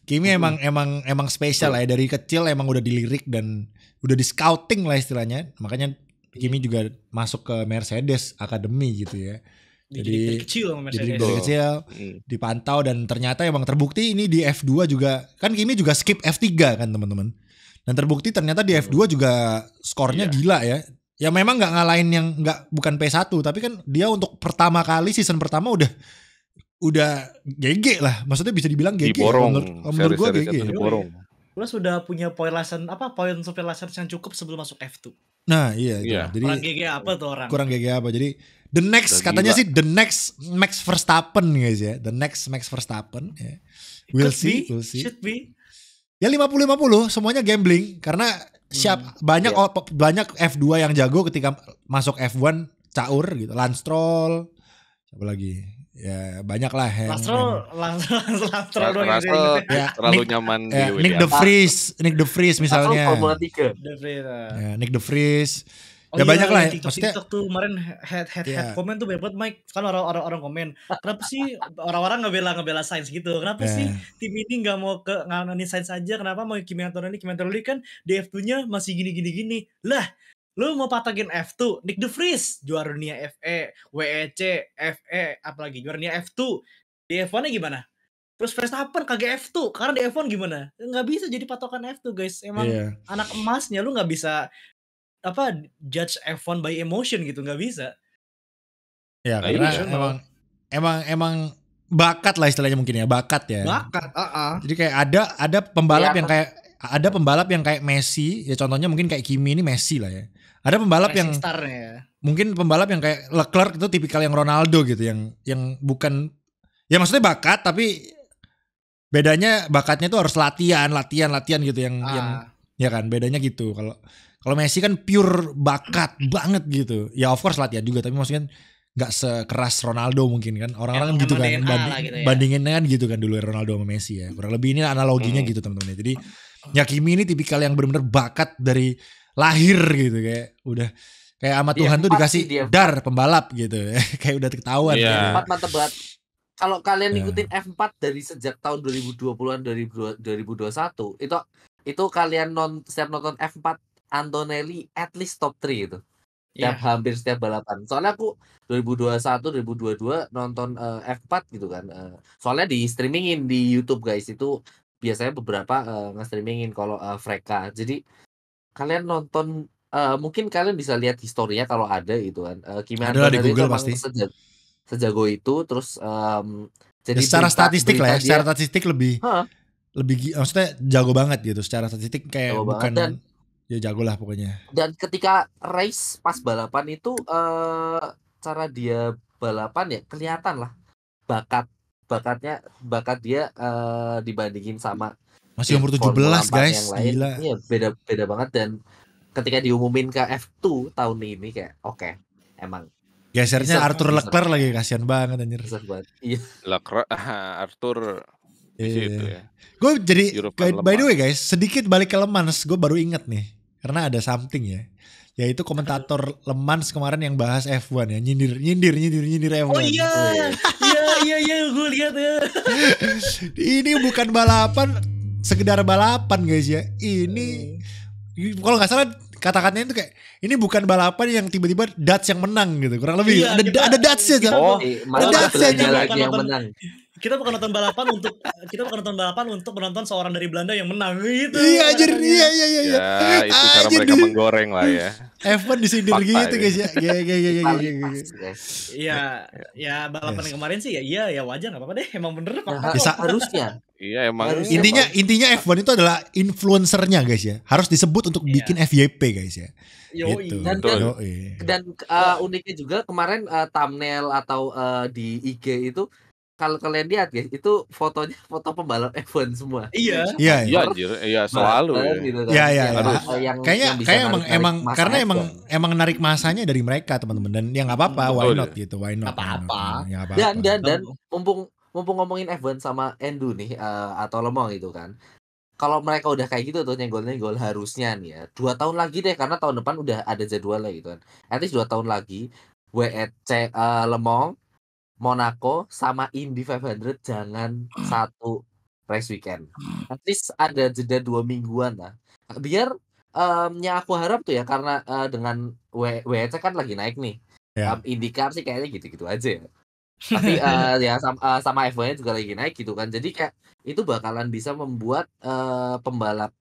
Kimi emang emang emang spesial lah ya dari kecil emang udah dilirik dan udah di scouting lah istilahnya makanya Kimi juga masuk ke Mercedes Academy gitu ya jadi dari kecil Jadi dari kecil hmm. dipantau dan ternyata emang terbukti ini di F2 juga kan Kimi juga skip F3 kan teman-teman. Dan terbukti ternyata di F2 iya. juga skornya iya. gila ya. Ya memang nggak ngalahin yang nggak bukan P1 tapi kan dia untuk pertama kali season pertama udah udah GG lah. Maksudnya bisa dibilang GG. Ya, diborong. Ya. menurut gue GG. Diborong. sudah punya poin lasan apa poin supir lasan yang cukup sebelum masuk F2. Nah, iya iya. Yeah. Jadi kurang GG apa tuh orang? Kurang GG apa. Jadi the next katanya sih the next Max Verstappen guys ya. The next Max Verstappen ya. We'll see, we'll see. Should be. Ya 50-50 semuanya gambling karena siap hmm, banyak iya. oh, banyak F2 yang jago ketika masuk F1 caur gitu. Lance Stroll siapa lagi? Ya banyak lah yang Lance Stroll, Lance [laughs] Stroll doang yang gitu. ya, terlalu Nick, nyaman ya, di Nick the Freeze, Nick the Freeze misalnya. Formula 3. The Freeze. Ya, Nick the Freeze gak oh ya banyak lah ya. TikTok, Maksudnya, TikTok tuh kemarin head head head komen iya. tuh banyak banget Mike kan orang-orang orang komen kenapa sih orang-orang bela nggak bela sains gitu kenapa yeah. sih tim ini nggak mau ke ngalamin sains aja kenapa mau kimia ini kimia ini kan DF2-nya masih gini gini gini lah lu mau patahin F2 Nick De Vries juara dunia FE WEC FE apalagi juara dunia F2 DF1-nya gimana Terus Verstappen kagak F2 karena di F1 gimana? Nggak bisa jadi patokan F2 guys. Emang yeah. anak emasnya lu nggak bisa apa judge F1 by emotion gitu nggak bisa. Ya nah, karena iya. Kan, emang emang emang bakat lah istilahnya mungkin ya bakat ya. Bakat. Uh -uh. Jadi kayak ada ada pembalap ya, yang kan? kayak ada pembalap yang kayak Messi ya contohnya mungkin kayak Kimi ini Messi lah ya. Ada pembalap Racing yang star ya. mungkin pembalap yang kayak Leclerc itu tipikal yang Ronaldo gitu yang yang bukan ya maksudnya bakat tapi bedanya bakatnya itu harus latihan latihan latihan gitu yang ah. yang ya kan bedanya gitu kalau kalau Messi kan pure bakat banget gitu. Ya of course latihan juga tapi maksudnya kan nggak sekeras Ronaldo mungkin kan orang-orang ya, gitu kan banding, gitu ya. bandinginnya kan gitu kan dulu Ronaldo sama Messi ya kurang lebih ini analoginya hmm. gitu teman-teman jadi Yakimi ini tipikal yang benar-benar bakat dari lahir gitu kayak udah kayak sama Tuhan ya, tuh dikasih dia. dar pembalap gitu [laughs] kayak udah ketahuan ya. F4 banget kalau kalian iya. ngikutin ngikutin F4 dari sejak tahun 2020-an 2021 itu itu kalian non setiap nonton F4 Antonelli at least top 3 itu. Setiap yeah. hampir setiap balapan. Soalnya aku 2021 2022 nonton uh, eh, F4 gitu kan. Uh, soalnya di streamingin di YouTube guys itu biasanya beberapa uh, nge-streamingin kalau uh, Freka. Jadi kalian nonton uh, mungkin kalian bisa lihat historinya kalau ada gitu kan. Uh, Kimi ada di Google pasti. Sejago, sejago itu terus um, jadi ya, secara statistik lah ya, secara statistik lebih huh? lebih maksudnya jago banget gitu secara statistik kayak jago bukan dan ya jago lah pokoknya dan ketika race pas balapan itu uh, cara dia balapan ya kelihatan lah bakat bakatnya bakat dia uh, dibandingin sama masih umur 17 belas guys yang gila ya, beda beda banget dan ketika diumumin ke F2 tahun ini kayak oke okay, emang gesernya Bisa, Arthur Leclerc lagi kasihan banget anjir banget iya Leclerc [laughs] Arthur Iya. ya Gue jadi by, by the way guys, sedikit balik ke Lemans, gue baru inget nih karena ada something ya yaitu komentator hmm. Lemans kemarin yang bahas F1 ya nyindir nyindir nyindir nyindir F1 iya. oh iya iya iya iya gue lihat ya [laughs] ini bukan balapan sekedar balapan guys ya ini hmm. kalau nggak salah kata-katanya itu kayak ini bukan balapan yang tiba-tiba Dutch yang menang gitu kurang lebih iya, ada kita, ada Dutch ya oh ada iya, Dutch ya lagi yang menang kita bukan nonton balapan untuk kita bukan nonton balapan untuk menonton seorang dari Belanda yang menang gitu iya anjir iya, iya iya iya ya, itu cara mereka mereka menggoreng lah ya Evan disindir gitu guys ya Iya iya iya iya. Iya ya. iya ya iya balapan yes. kemarin sih ya iya ya wajar nggak apa-apa deh emang bener nah, ya, harusnya Iya emang. Harusnya intinya emang. intinya F1 itu adalah influencernya guys ya. Harus disebut untuk iya. bikin FYP guys ya. Yo, gitu. dan, dan, iya. dan uh, uniknya juga kemarin uh, thumbnail atau uh, di IG itu kalau kalian lihat guys itu fotonya [laughs] foto pembalap F1 semua. Iya. Iya. Iya, iya, iya ya iya selalu. Gitu kan. Iya iya. iya. Kayaknya kayak emang emang karena emang emang narik masanya dari mereka teman-teman dan ya nggak apa-apa why not gitu, why not. apa apa -apa. Dan dan dan mumpung mumpung ngomongin f sama Endu nih uh, atau Lemong gitu kan kalau mereka udah kayak gitu tuh nyenggol-nyenggol harusnya nih ya dua tahun lagi deh karena tahun depan udah ada jadwal lah gitu kan at least dua tahun lagi WEC uh, eh, Lemong Monaco sama Indy 500 jangan hmm. satu race weekend at least ada jeda dua mingguan lah biar um, yang aku harap tuh ya karena uh, dengan WEC kan lagi naik nih yeah. Ya. um, indikar sih kayaknya gitu-gitu aja ya tapi uh, [laughs] ya eh, sama, uh, sama F1-nya juga lagi naik gitu kan jadi kayak itu bakalan bisa membuat uh, pembalap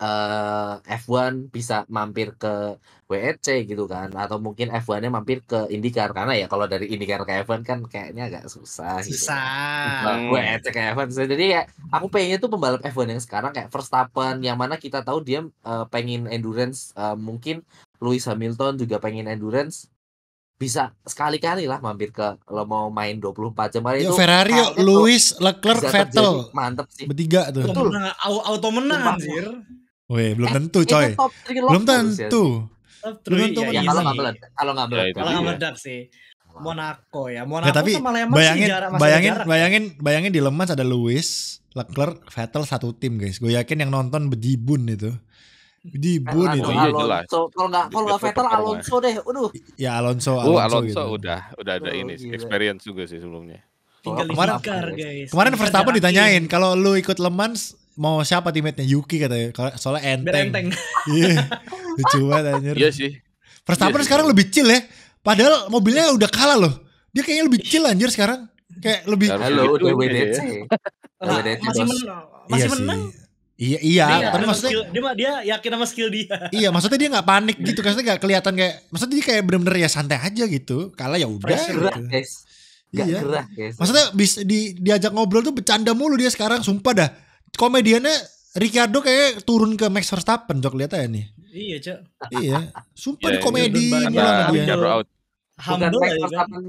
uh, F1 bisa mampir ke WEC gitu kan atau mungkin F1-nya mampir ke IndyCar karena ya kalau dari IndyCar ke F1 kan kayaknya agak susah gitu ya. susah gitu. WEC ke F1 jadi ya aku pengennya tuh pembalap F1 yang sekarang kayak Verstappen yang mana kita tahu dia uh, pengen endurance uh, mungkin Lewis Hamilton juga pengen endurance bisa sekali-kali lah mampir ke lo mau main 24 jam hari itu Ferrari Lewis, Leclerc, Vettel mantep sih bertiga tuh betul auto menang anjir Weh, belum eh, tentu coy belum tentu belum tentu ya, kalau nggak meledak kalau nggak meledak iya. kalau meledak sih Monaco ya Monaco ya, tapi sama Lemans bayangin, jarak, bayangin, jarak. bayangin, bayangin di Lemans ada Lewis, Leclerc, Vettel satu tim guys. Gue yakin yang nonton bejibun itu. Di eh, Bun itu. Oh, iya jelas. Kalau nggak kalau nggak Vettel Alonso deh. Aduh. Ya Alonso uh, Alonso. Oh, Alonso gitu. udah udah ada oh, ini gila. experience juga sih sebelumnya. Tinggal oh, kemarin, car, iya, guys. Kemarin Verstappen ditanyain kalau lu ikut Le Mans mau siapa timetnya Yuki katanya. Soalnya enteng. [laughs] Iya. Lucu banget anjir. Iya sih. Verstappen iya sekarang sih. lebih chill ya. Padahal mobilnya udah kalah loh. Dia kayaknya lebih chill anjir sekarang. Kayak lebih Halo, gitu. udah WDC. Ya. masih menang. Masih iya menang. Iya iya, dia tapi maksudnya skill, dia, dia yakin sama skill dia. [laughs] Iya, maksudnya dia nggak panik gitu, maksudnya nggak kelihatan kayak, maksudnya dia kayak bener-bener ya santai aja gitu. Kalah ya udah. Gitu. Gerak, guys. Gak iya. gerak, guys. Maksudnya bisa di, diajak ngobrol tuh bercanda mulu dia sekarang, sumpah dah. Komediannya Ricardo kayak turun ke Max Verstappen, jok lihat aja nih. Iya, Cok. Iya. Sumpah yeah, di komedi. Ricardo Humble Bukan Max kan? Verstappen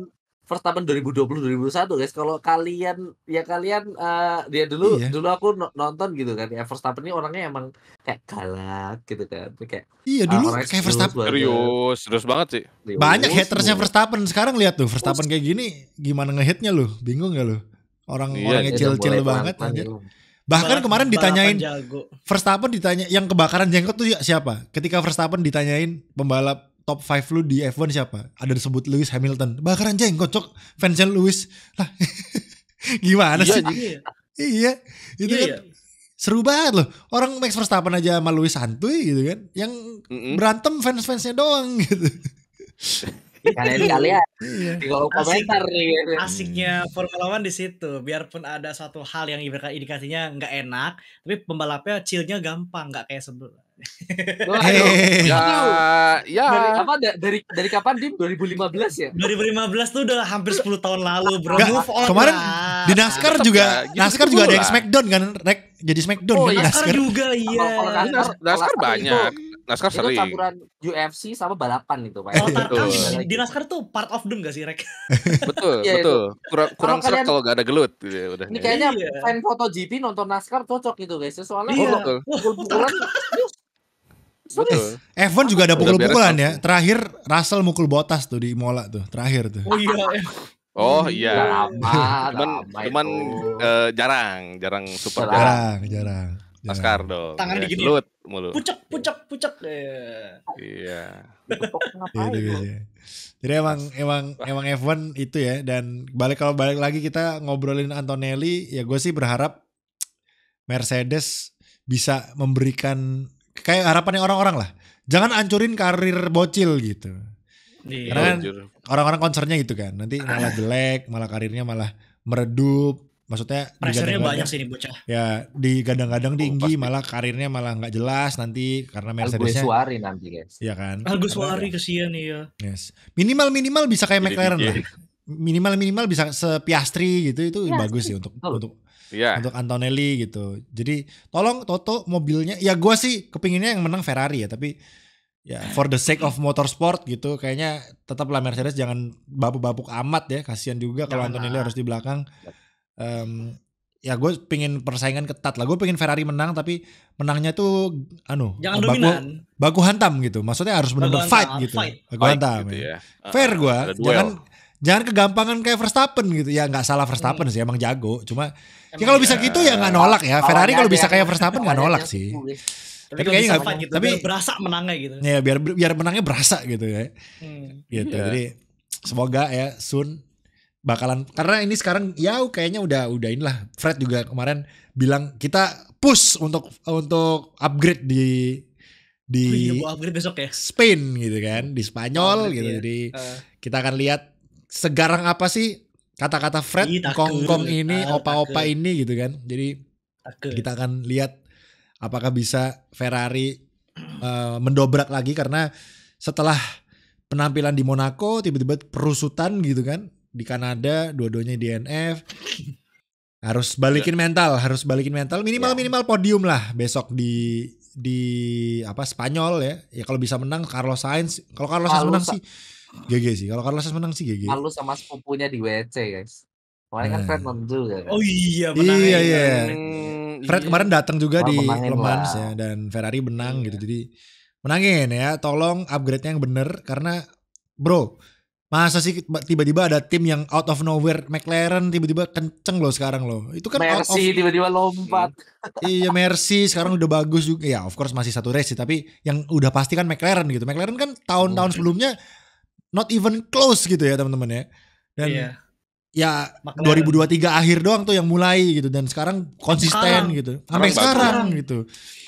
First Verstappen 2020-2021 guys. Kalau kalian ya kalian uh, dia dulu iya. dulu aku nonton gitu kan ya First Verstappen ini orangnya emang kayak galak gitu kan kayak Iya dulu uh, kayak Verstappen serius, serius banget sih. Banyak Banyak hatersnya Verstappen sekarang lihat tuh First Verstappen kayak gini gimana ngehitnya lu? Bingung gak lu? Orang iya, orangnya cil-cil banget Bahkan balapan, kemarin ditanyain Verstappen ditanya yang kebakaran jenggot tuh siapa? Ketika Verstappen ditanyain pembalap top 5 lu di F1 siapa? Ada disebut Lewis Hamilton. Bahkan anjing kocok fansnya Lewis. Lah. [laughs] gimana iya, sih? Iya. iya. Itu iya, kan iya. seru banget loh. Orang Max Verstappen aja sama Lewis santuy gitu kan. Yang mm -mm. berantem fans-fansnya doang [laughs] gitu. kalian kalian ya. iya. gitu. asiknya Formula One di situ biarpun ada suatu hal yang indikasinya nggak enak tapi pembalapnya chillnya gampang nggak kayak sebelum Wah, hey. ya, ya. Dari apa dari dari kapan Dim? 2015 ya? 2015 tuh udah hampir 10 tahun lalu, Bro. Gak, Move on. Kemarin lah. di NASCAR nah, juga ya, NASCAR gitu juga ada yang Smackdown kan, Rek? Jadi Smackdown oh, ya, NASCAR. NASCAR juga iya. NASCAR, NASCAR banyak. Itu, NASCAR itu sering. Itu campuran UFC sama balapan itu, Pak. Oh, betul. di NASCAR tuh part of them gak sih, Rek? [laughs] betul, ya, betul. Kurang kurang kalo kalian, kalau gak ada gelut gitu ya, udah. Ini kayaknya iya. fan foto GP nonton NASCAR cocok gitu, guys. Soalnya iya. pukul-pukulan Betul. Evan juga ada pukul-pukulan ya. Terakhir Russell mukul botas tuh di Mola tuh, terakhir tuh. Oh iya. Oh iya. cuman cuman uh, jarang, jarang super jarang. Jarang, jarang. Laskar dong. Tangan ya. digini. Lut mulu. Pucek, pucek, pucek. Iya. Iya. Iya, iya. iya, iya. Jadi emang emang emang Evan itu ya dan balik kalau balik lagi kita ngobrolin Antonelli ya gue sih berharap Mercedes bisa memberikan kayak harapannya orang-orang lah. Jangan ancurin karir bocil gitu. Iya. Karena kan orang-orang konsernya gitu kan. Nanti malah jelek, malah karirnya malah meredup. Maksudnya pressure banyak sih nih bocah. Ya, di gadang gadang oh, tinggi, oh, malah karirnya malah nggak jelas nanti karena Mercedesnya. Suari nanti guys. Iya kan. Algusuari kesian iya. Yes. Minimal minimal bisa kayak McLaren lah. Minimal minimal bisa sepiastri gitu itu ya, bagus sih untuk Betul. untuk yeah. untuk Antonelli gitu. Jadi tolong Toto mobilnya ya gue sih kepinginnya yang menang Ferrari ya tapi ya for the sake of motorsport gitu kayaknya tetaplah Mercedes jangan babuk-babuk amat ya kasihan juga kalau Antonelli harus di belakang. Um, ya gue pingin persaingan ketat lah gue pingin Ferrari menang tapi menangnya tuh anu Jangan baku, dominan. baku hantam gitu maksudnya harus benar-benar fight gitu fight. baku fight, hantam gitu ya. ya. fair gue jangan duel jangan kegampangan kayak Verstappen gitu ya nggak salah Verstappen hmm. sih emang jago cuma ya emang ya kalau bisa ya, gitu ya nggak nolak ya Ferrari kalau bisa ya. kayak Verstappen nggak nolak sih tapi, tapi kayaknya nggak gitu, tapi berasa menangnya gitu ya biar biar menangnya berasa gitu ya hmm. gitu yeah. jadi semoga ya Sun bakalan karena ini sekarang ya kayaknya udah udahin lah Fred juga kemarin bilang kita push untuk untuk upgrade di di oh, iya, upgrade besok ya Spain gitu kan di Spanyol oh, gitu iya. jadi uh. kita akan lihat segarang apa sih kata-kata Fred kongkong ini ah, opa-opa ini gitu kan jadi kita akan lihat apakah bisa Ferrari uh, mendobrak lagi karena setelah penampilan di Monaco tiba-tiba perusutan gitu kan di Kanada dua-duanya DNF harus balikin mental harus balikin mental minimal ya. minimal podium lah besok di di apa Spanyol ya ya kalau bisa menang Carlos Sainz kalau Carlos Sainz menang sih GG sih. Kalau Carlos menang sih GG. Malu sama sepupunya di WC, guys. Kemarin kan Fred menang eh. kan? Ya, oh iya, menang. Iya, ya. iya. Hmm, Fred iya. kemarin datang juga Malah di Mans ya dan Ferrari menang iya. gitu. Jadi menangin ya. Tolong upgrade-nya yang bener karena bro, Masa sih tiba-tiba ada tim yang out of nowhere McLaren tiba-tiba kenceng loh sekarang loh. Itu kan Mercy of... tiba-tiba lompat. Iya, iya Mercy sekarang udah bagus juga. Ya of course masih satu race sih tapi yang udah pasti kan McLaren gitu. McLaren kan tahun-tahun sebelumnya not even close gitu ya teman-teman ya. Dan yeah. ya McLaren. 2023 akhir doang tuh yang mulai gitu dan sekarang konsisten sekarang. gitu. Sampai sekarang, sekarang gitu.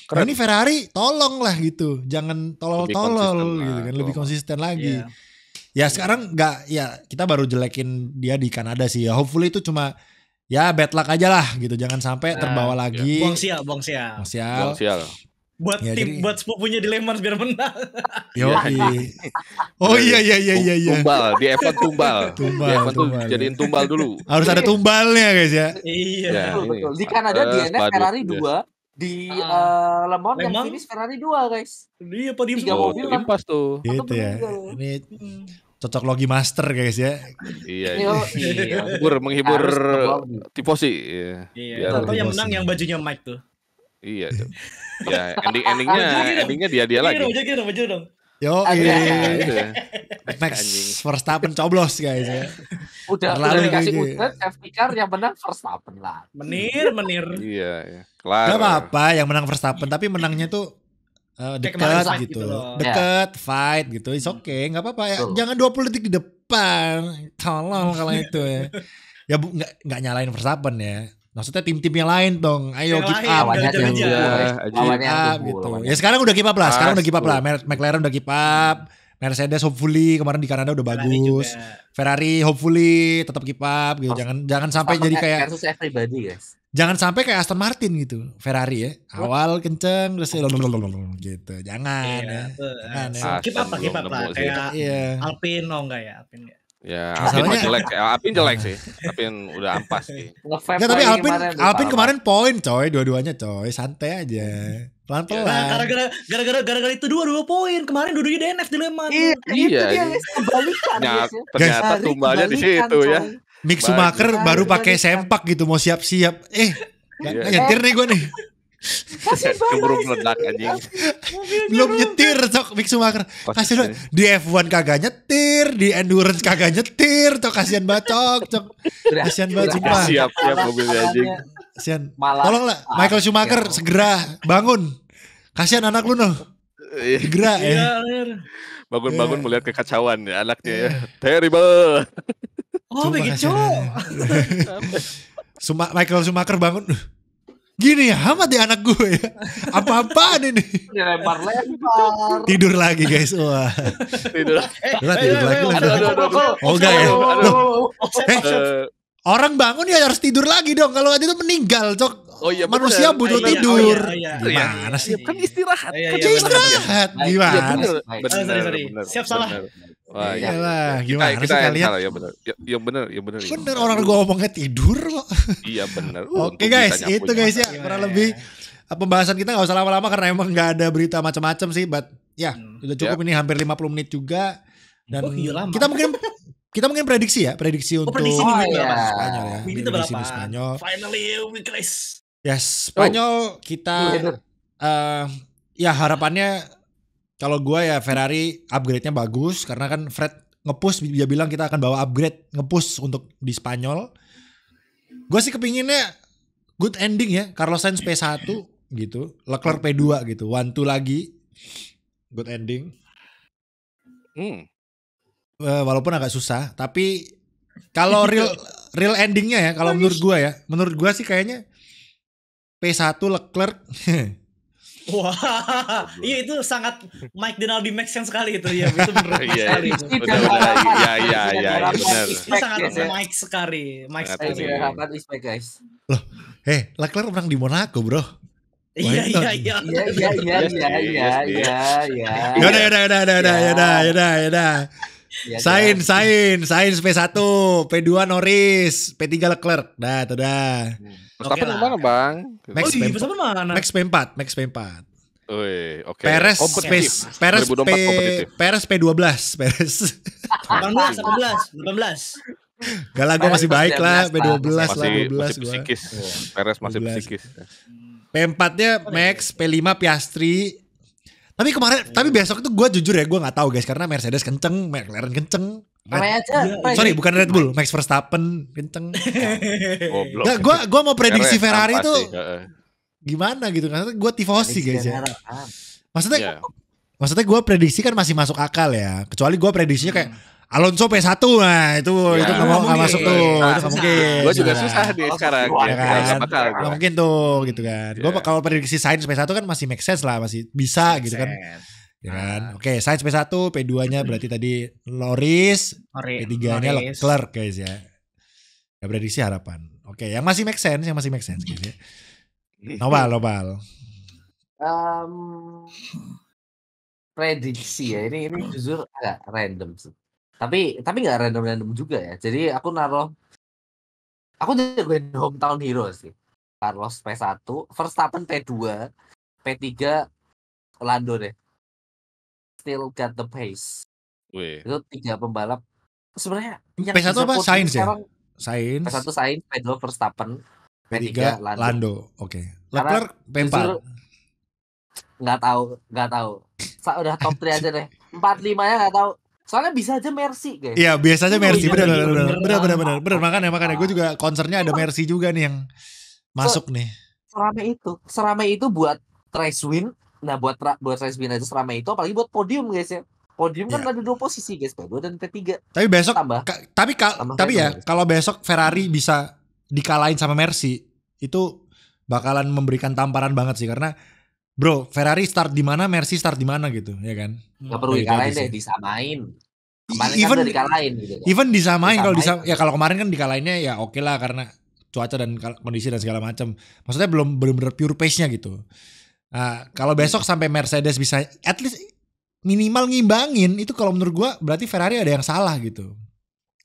Keren. Nah, ini Ferrari tolong lah gitu. Jangan tolol-tolol gitu kan, lebih konsisten lagi. Yeah. Ya sekarang nggak ya kita baru jelekin dia di Kanada sih ya. Hopefully itu cuma ya bad luck aja lah gitu. Jangan sampai nah, terbawa iya. lagi. Iya. Buang sial, buang sial. sial buat ya, tim jadi... buat sepupunya di Lemars biar menang. [laughs] Yo, ya. oh iya iya iya iya iya. Tumbal di f tumbal. [laughs] tumbal, di f tumbal. Ya. jadiin tumbal dulu. Harus ada tumbalnya guys ya. Iya. Ya, betul, betul. Di Kanada uh, eh, DNF Ferrari 2, di uh, Le Mans yang finish Ferrari 2 guys. Iya podium, tiga oh, mobil pas tuh. Gitu ya. Ini hmm. cocok logi master guys ya. Iya. iya. [laughs] Menghibur menghibur tifosi. Iya. iya. Atau yang menang yang bajunya Mike tuh. Iya ya ending endingnya endingnya dia dia lagi. Maju dong, maju dong. Yo, iya, iya, iya. Gitu ya. next Max happen coblos guys ya. Udah, Terlalu udah dikasih udah safety yang menang happen lah. Menir, menir. iya, iya. Kelar. Gak apa-apa yang menang happen tapi menangnya tuh uh, eh, dekat gitu. gitu dekat yeah. fight gitu. It's hmm. okay, nggak apa-apa. Ya. Jangan 20 detik di depan. Tolong kalau [laughs] itu ya. Ya bu nggak nyalain persapan ya. Maksudnya tim-tim yang lain dong. Ayo keep lain, up. Lawannya tim gue. gitu. Ya sekarang udah keep up lah. Sekarang udah keep up lah. McLaren udah keep up. Mercedes hopefully kemarin di Kanada udah bagus. Ferrari hopefully tetap keep up gitu. Jangan jangan sampai jadi kayak versus everybody guys. Jangan sampai kayak Aston Martin gitu, Ferrari ya. Awal kenceng terus gitu. Jangan ya. Jangan, ya. Keep up, keep up lah kayak Alpine enggak ya? Alpine ya. Ya, Alpin Alpin jelek ya, Alpin jelek sih. Alpin udah ampas sih. Nggak, tapi Alpin kemarin, Alpin kemarin poin coy, dua-duanya coy. Santai aja. Pelan-pelan. Ya, gara-gara gara-gara gara-gara itu dua dua poin. Kemarin dua-duanya DNF dilema. Iya, iya. iya. Kembalikan. Ya, nah, ternyata tumbalnya di situ ya. Mick Schumacher baru pakai sempak gitu mau siap-siap. Eh, iya. nyetir nih gue nih. [laughs] Keburu meledak anjing. Belum nyetir sok Mick Schumacher. Kasih dong di F1 kagak nyetir, di endurance kagak nyetir, cok kasihan banget cok, cok. Kasihan banget cuma, Siap siap mobilnya anjing. Ya. Kasihan. Tolonglah ah, Michael Schumacher segera bangun. Kasihan anak lu noh. Iya. Segera ya. Bangun-bangun iya. melihat kekacauan ya anaknya ya. Iya. Terrible. Oh begitu. [laughs] Michael Schumacher bangun. Gini ya, amat ya anak gue ya. Apa-apaan ini? Dilempar-lempar. Tidur lagi guys. Wah. Tidur lagi. tidur lagi. lah Oh enggak ya. Eh, eh. orang bangun ya harus tidur lagi dong. Kalau itu meninggal, cok. Oh iya, manusia butuh iya, iya, iya, tidur. Oh, iya, oh, iya. Gimana sih? Kan istirahat. Kan istirahat. Gimana? Iya, Iya. sorry, sorry. Siap salah. Wah, iya, iya. lah, gimana kita, kita kalian? Salah, ya benar. Ya, ya benar, yang benar. Ya benar orang gue ngomongnya tidur loh. Iya benar. [laughs] Oke okay, guys, itu guys ya kurang lebih pembahasan kita nggak usah lama-lama karena emang nggak ada berita macam-macam sih, but ya hmm. udah cukup yeah. ini hampir 50 menit juga dan oh, iya lama. kita mungkin kita mungkin prediksi ya, prediksi oh, untuk prediksi oh, minggu ya. Spanyol ya. Minggu berapa? Spanyol. Finally, guys. Yes, Spanyol oh. kita uh, eh, ya harapannya kalau gue ya Ferrari upgrade-nya bagus karena kan Fred ngepush dia bilang kita akan bawa upgrade ngepush untuk di Spanyol. Gue sih kepinginnya good ending ya Carlos Sainz P1 gitu, Leclerc P2 gitu, one two lagi good ending. Hmm. Eh, walaupun agak susah, tapi kalau [laughs] real real endingnya ya kalau menurut gue ya, menurut gue sih kayaknya P1 Leclerc [laughs] Wah, iya itu sangat Mike di Max yang sekali itu ya, itu benar [laughs] iya, sekali. Iya iya, iya, iya, iya, iya, benar. Itu sangat Mike sekali, Mike sekali. Rapat respect guys. Loh, heh, Leclerc orang di Monaco, bro. Iya iya iya iya iya iya iya iya iya. Yaudah yaudah yaudah yaudah yaudah yaudah yaudah. Ya sain Sain Sain P1, P2 Norris, P3 Leclerc. Dah, tuh dah. Hmm. Verstappen okay mana bang? Max oh, P4. Max P4, Max P4. oke. Okay. Peres, P, Peres, P, Peres P12, Peres. 18, 18, 18. gue masih baik lah, P12 lah, 12 masih psikis. Peres masih psikis. P4-nya Max, P5 Piastri. Tapi kemarin, tapi besok itu gue jujur ya, gue nggak tahu guys karena Mercedes kenceng, McLaren kenceng. Red, aja. sorry, bukan Red Bull, Max Verstappen kenceng. [laughs] Goblok. Gak, gua gua mau prediksi Ferrari tuh gimana gitu kan? Gua tifosi guys ya. Maksudnya yeah. maksudnya gue prediksi kan masih masuk akal ya. Kecuali gue prediksinya kayak Alonso P1 nah itu ya, itu gak, mau gak masuk tuh nah, itu gak mungkin gue juga nah. susah deh sekarang ya, kan? nggak mungkin tuh gitu kan yeah. gue iya. kalau prediksi Sainz P1 kan masih make sense lah masih bisa gitu kan ya nah. kan? Uh, Oke, okay, Sainz P1, P2-nya berarti tadi Loris, P3-nya Leclerc guys ya. Ya prediksi harapan. Oke, okay, yang masih make sense, yang masih make sense guys ya. [laughs] Nobal, nobal. Um, prediksi ya, ini ini jujur agak random sih. Tapi tapi nggak random-random juga ya. Jadi aku naruh aku jagoin hometown hero sih. Carlos P1, Verstappen P2, P3 Lando deh Still Got the Pace. Wih. Itu tiga pembalap sebenarnya yang p apa Sainz ya? Sainz. Satu 1 Sainz, P2 Verstappen, P3, P3 Lando. Lando. Oke. Okay. Leclerc P4. Enggak tahu, enggak tahu. Saya udah top 3 aja deh. 4 [laughs] 5 ya enggak tahu. Soalnya bisa aja Mercy, guys. Iya, biasanya Mercy. Benar, benar, benar. Benar, benar, benar. Benar, makanya makanya gue juga konsernya ada Mercy juga nih yang masuk nih. Serame itu, serame itu buat race win nah buat buat race aja seramai itu apalagi buat podium guys ya podium yeah. kan iya. ada dua posisi guys P2 dan P3 tapi besok tambah ka, tapi ka, tambah tapi ya kalau besok Ferrari bisa dikalahin sama Mercy itu bakalan memberikan tamparan banget sih karena bro Ferrari start di mana Mercy start di mana gitu ya kan nggak perlu dikalahin deh disamain Kemarin even, kan dikalahin gitu kan. Even disamain, gitu. disamain kalau disam ya kalau kemarin kan dikalahinnya ya oke okay lah karena cuaca dan kondisi dan segala macam. Maksudnya belum belum benar pure pace-nya gitu. Uh, kalau besok sampai Mercedes bisa at least minimal ngimbangin itu kalau menurut gua berarti Ferrari ada yang salah gitu.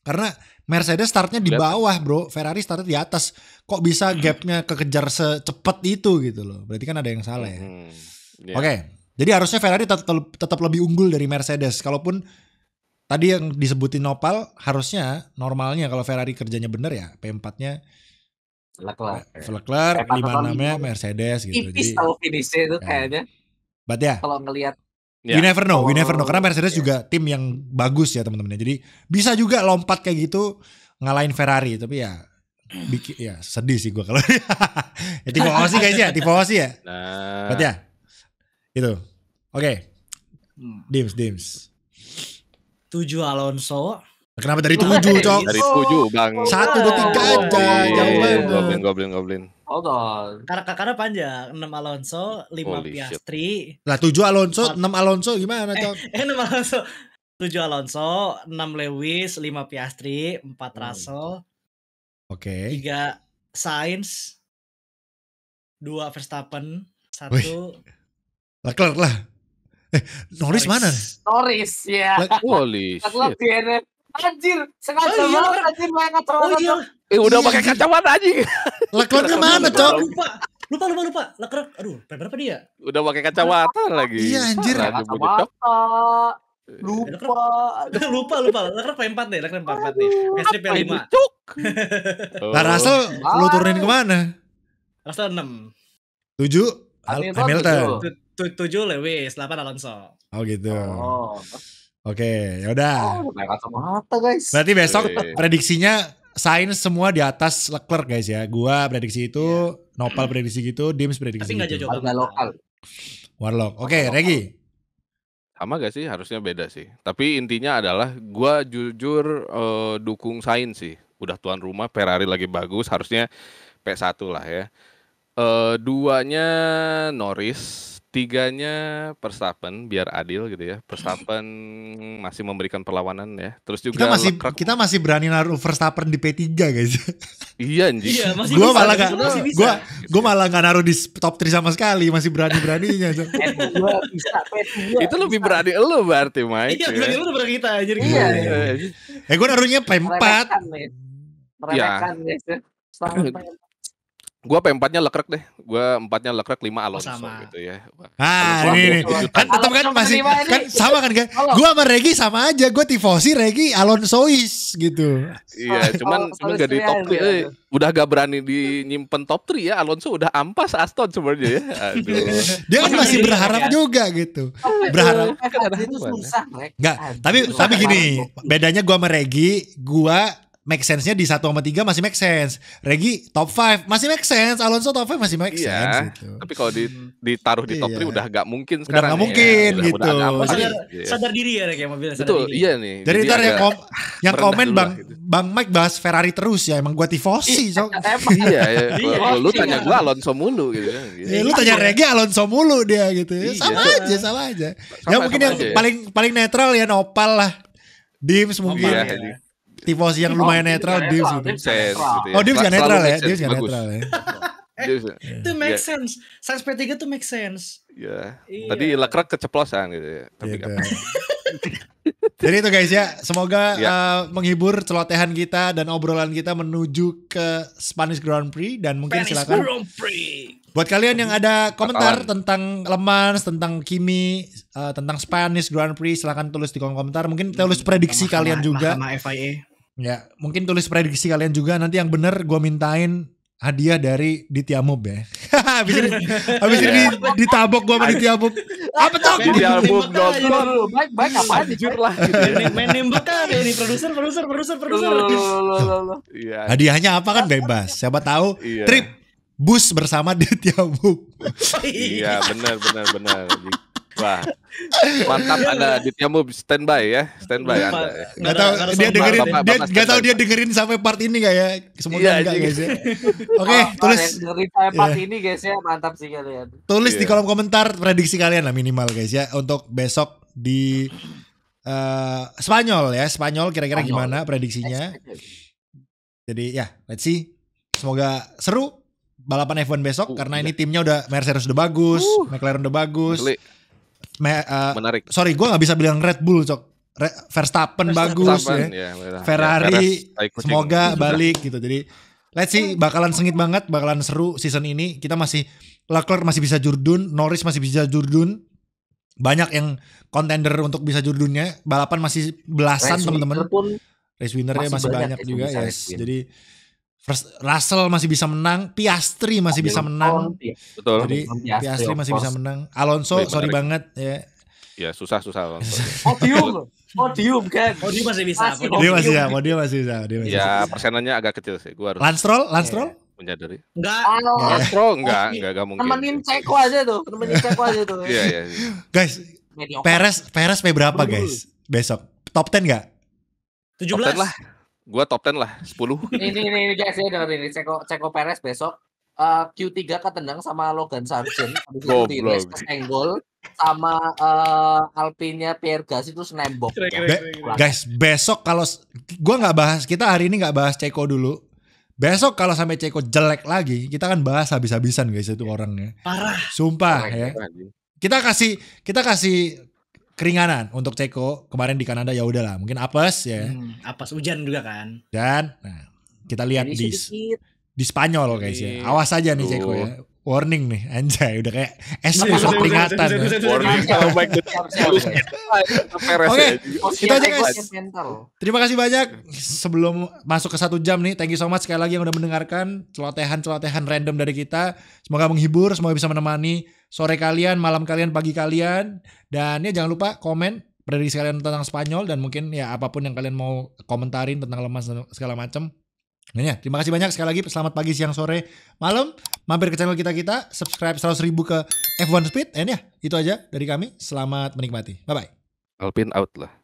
Karena Mercedes startnya di bawah, Bro. Ferrari startnya di atas. Kok bisa hmm. gapnya kekejar secepat itu gitu loh. Berarti kan ada yang salah ya. Hmm, iya. Oke. Okay. Jadi harusnya Ferrari tetap, tetap lebih unggul dari Mercedes. Kalaupun tadi yang disebutin Nopal harusnya normalnya kalau Ferrari kerjanya bener ya P4-nya Leclerc. Leclerc, lima namanya Mercedes gitu. Tipis kalau finish itu ya. kayaknya. Berarti ya. Kalau ngelihat Yeah. We never know, we never know. Oh, Karena Mercedes yeah. juga tim yang bagus ya teman-teman. Jadi bisa juga lompat kayak gitu ngalahin Ferrari. Tapi ya bikin ya sedih sih gua kalau [laughs] ya, tipe Osi guys ya, tipe Osi ya. Nah. Berarti ya itu. Oke, okay. Hmm. Dims Dims. Tujuh Alonso, Kenapa dari iya, tujuh, Cok? Dari tujuh, Bang. Oh. Satu, dua, tiga aja. Jauh banget. Goblin, goblin, goblin. Oh on. Karena, karena panjang. Enam Alonso, lima Piastri. Lah tujuh Alonso, enam Alonso gimana, Cok? [laughs] Eh, enam Alonso. Tujuh Alonso, enam Lewis, lima Piastri, empat hmm. Russell. Oke. Tiga Sainz. Dua Verstappen. Satu. Wih. Leclerc lah. Eh, Norris, Norris. mana? Norris ya. Holy shit. Leclerc DNF Anjir, sengaja oh, iya, banget anjir main kacamata. Oh iya. Eh udah iya, pakai kacamata anjing. Leclercnya mana, Cok? Lupa. Lupa lupa lupa. Leclerc. Aduh, berapa dia? Udah pakai kacamata lagi. Iya anjir. Kacamata. [laughs] Lupa. lupa lupa. Leclerc P4 deh, Leclerc P4 nih. Gasly P5. Cuk. Nah, Russell lu turunin ke mana? Rasa 6. 7 Hamilton. 7 Lewis, 8 Alonso. Oh gitu. Oh. Oke, yaudah. Oh, mata, guys. Berarti besok iya, iya, iya. prediksinya Sains semua di atas Leclerc guys ya. Gua prediksi itu, yeah. Nopal prediksi gitu, Dims prediksi Tapi gitu. Tapi nggak lokal. Warlock. Oke, okay, Regi. Sama gak sih? Harusnya beda sih. Tapi intinya adalah gua jujur uh, dukung Sains sih. Udah tuan rumah, Ferrari lagi bagus, harusnya P1 lah ya. Uh, duanya Norris Tiganya Verstappen biar adil gitu ya. Verstappen masih memberikan perlawanan ya. Terus juga kita masih Leclerc... kita masih berani naruh Verstappen di P3 guys. Iya anjir. Iya, gua bisa, malah gak, gua gua malah nggak naruh di top 3 sama sekali, masih berani-beraninya. [laughs] Eh, bisa, [laughs] Itu lebih berani elu berarti, Mike. Iya, ya. berani lu daripada kita anjir. Iya, iya, iya. Eh gua naruhnya P4. Meremehkan, iya. ya. Meremehkan, [laughs] Gua p 4 lekrek deh. Gua empatnya lekrek, lima Alonso oh, sama. gitu ya. Ah, Alonso ini ini. Kan tetap kan masih kan sama kan kan. Gua sama Regi sama aja. Gua tifosi Regi Alonsois gitu. Iya, cuman cuman gak di top 3. Eh, udah gak berani di nyimpen top 3 ya. Alonso udah ampas Aston sebenarnya ya. Dia kan masih berharap juga gitu. Berharap. Enggak, tapi tapi gini, bedanya gua sama Regi, gua make sense-nya di 1 sama 3 masih make sense. Regi top 5 masih make sense. Alonso top 5 masih make iya, sense gitu. Tapi kalau di, ditaruh di top iya. udah gak mungkin sekarang. Ya. Udah gak mungkin ya. gitu. Udah, udah sadar, iya. sadar diri ya Regi ya, mobilnya sadar Betul, diri. iya nih. Jadi, Jadi yang, kom yang komen Bang gitu. Bang Mike bahas Ferrari terus ya. Emang gue tifosi. So. iya, iya, ya. [laughs] iya. Lu, lu tanya iya. gue Alonso mulu gitu. Iya, eh, lu tanya Regi Alonso mulu dia gitu. Iya. Sama aja, sama aja. Sama, ya mungkin yang paling paling netral ya Nopal lah. Dims mungkin. Iya, tifosi yang oh, lumayan netral Dims gitu. gitu ya. Oh Dibs gak netral ya, Dibs gak netral ya. ya. Iya. Itu make iya. sense. Sans P3 tuh make sense. Iya. iya. Tadi lekrek keceplosan gitu ya. Tapi [laughs] Jadi itu guys ya, semoga ya. menghibur celotehan kita dan obrolan kita menuju ke Spanish Grand Prix dan mungkin Spanish silakan. Grand Prix. Buat kalian yang ada komentar tentang Lemans, tentang Kimi, eh, tentang Spanish Grand Prix, silahkan tulis di kolom komentar. Mungkin tulis prediksi kalian juga. Mahama FIA. Ya, mungkin tulis prediksi kalian juga nanti yang bener gue mintain hadiah dari Ditya Mob ya. [laughs] habis ini, habis ini iya. ditabok gue sama Ditya Mob. Apa tuh? Ditya Mob Baik, baik apa? jujur lah. Main kan ini produser, produser, produser, produser. Iya. Hadiahnya apa kan bebas. Siapa tahu iya. trip bus bersama [laughs] Ditya Iya, benar, benar, benar. Wah, mantap Anda Ditya Mub standby ya, standby Anda. Ya. Gak tahu dia dengerin, Bapak, dia gak tahu dia dengerin sampai part ini gak ya? Semoga iya, enggak iya. guys ya. [laughs] Oke, oh, tulis. Dengerin sampai part yeah. ini guys ya, mantap sih kalian. Tulis yeah. di iya. kolom komentar prediksi kalian lah minimal guys ya untuk besok di uh, Spanyol ya, Spanyol kira-kira gimana prediksinya? Jadi ya, let's see. Semoga seru balapan F1 besok uh, karena iya. ini timnya udah Mercedes udah bagus, uh, McLaren udah bagus. Beli me, uh, menarik. Sorry, gue nggak bisa bilang Red Bull cok. Re, Verstappen, bagus ya. Verstappen, ya. ya Ferrari ya, Peres, semoga balik gitu. Jadi let's see bakalan sengit banget, bakalan seru season ini. Kita masih Leclerc masih bisa jurdun, Norris masih bisa jurdun. Banyak yang kontender untuk bisa jurdunnya. Balapan masih belasan teman-teman. Race winner masih, masih banyak, banyak ya, juga, yes. Jadi Russell masih bisa menang, Piastri masih bisa menang. Iya. Betul. Jadi Piastri, Piastri masih bisa menang. Alonso sorry banget ya. Ya susah susah Alonso. [laughs] Podium, podium kan. Podium oh, masih bisa. Masih, podium masih bisa, podium masih bisa. masih ya persenannya agak kecil sih, gua harus. Lance Stroll? Yeah menyadari. Enggak. Astro iya. enggak, enggak, enggak mungkin. Temenin Ceko aja tuh, temenin Ceko aja tuh. Iya, iya. iya. Guys, Perez Perez P berapa guys? Besok. Top 10 enggak? Tujuh belas. lah. Gua top 10 lah, 10. [laughs] ini ini ini guys, ya dengerin ini Ceko Ceko Perez besok uh, eh, Q3 ketendang sama Logan Sargent, habis itu di angle sama uh, eh, Alpinya Pierre Gasly itu snembok. Be guys, besok kalau gua nggak bahas, kita hari ini nggak bahas Ceko dulu. Besok kalau sampai Ceko jelek lagi, kita kan bahas habis-habisan guys itu orangnya. Parah. Sumpah Parah. ya. Kita kasih kita kasih keringanan untuk Ceko kemarin di Kanada ya udahlah mungkin apes ya hmm, apes hujan juga kan dan nah, kita lihat Jadi di di Spanyol guys ya awas aja nih Ceko ya warning nih anjay udah kayak SD surat peringatan oke itu aja guys terima kasih banyak sebelum masuk ke satu jam nih thank you so much sekali lagi yang udah mendengarkan celotehan celotehan random dari kita semoga menghibur semoga bisa menemani sore kalian, malam kalian, pagi kalian. Dan ya jangan lupa komen prediksi sekalian tentang Spanyol dan mungkin ya apapun yang kalian mau komentarin tentang lemas dan segala macam. Nah, ya, terima kasih banyak sekali lagi. Selamat pagi, siang, sore, malam. Mampir ke channel kita kita, subscribe 100 ribu ke F1 Speed. And ya, itu aja dari kami. Selamat menikmati. Bye bye. Alpin out lah.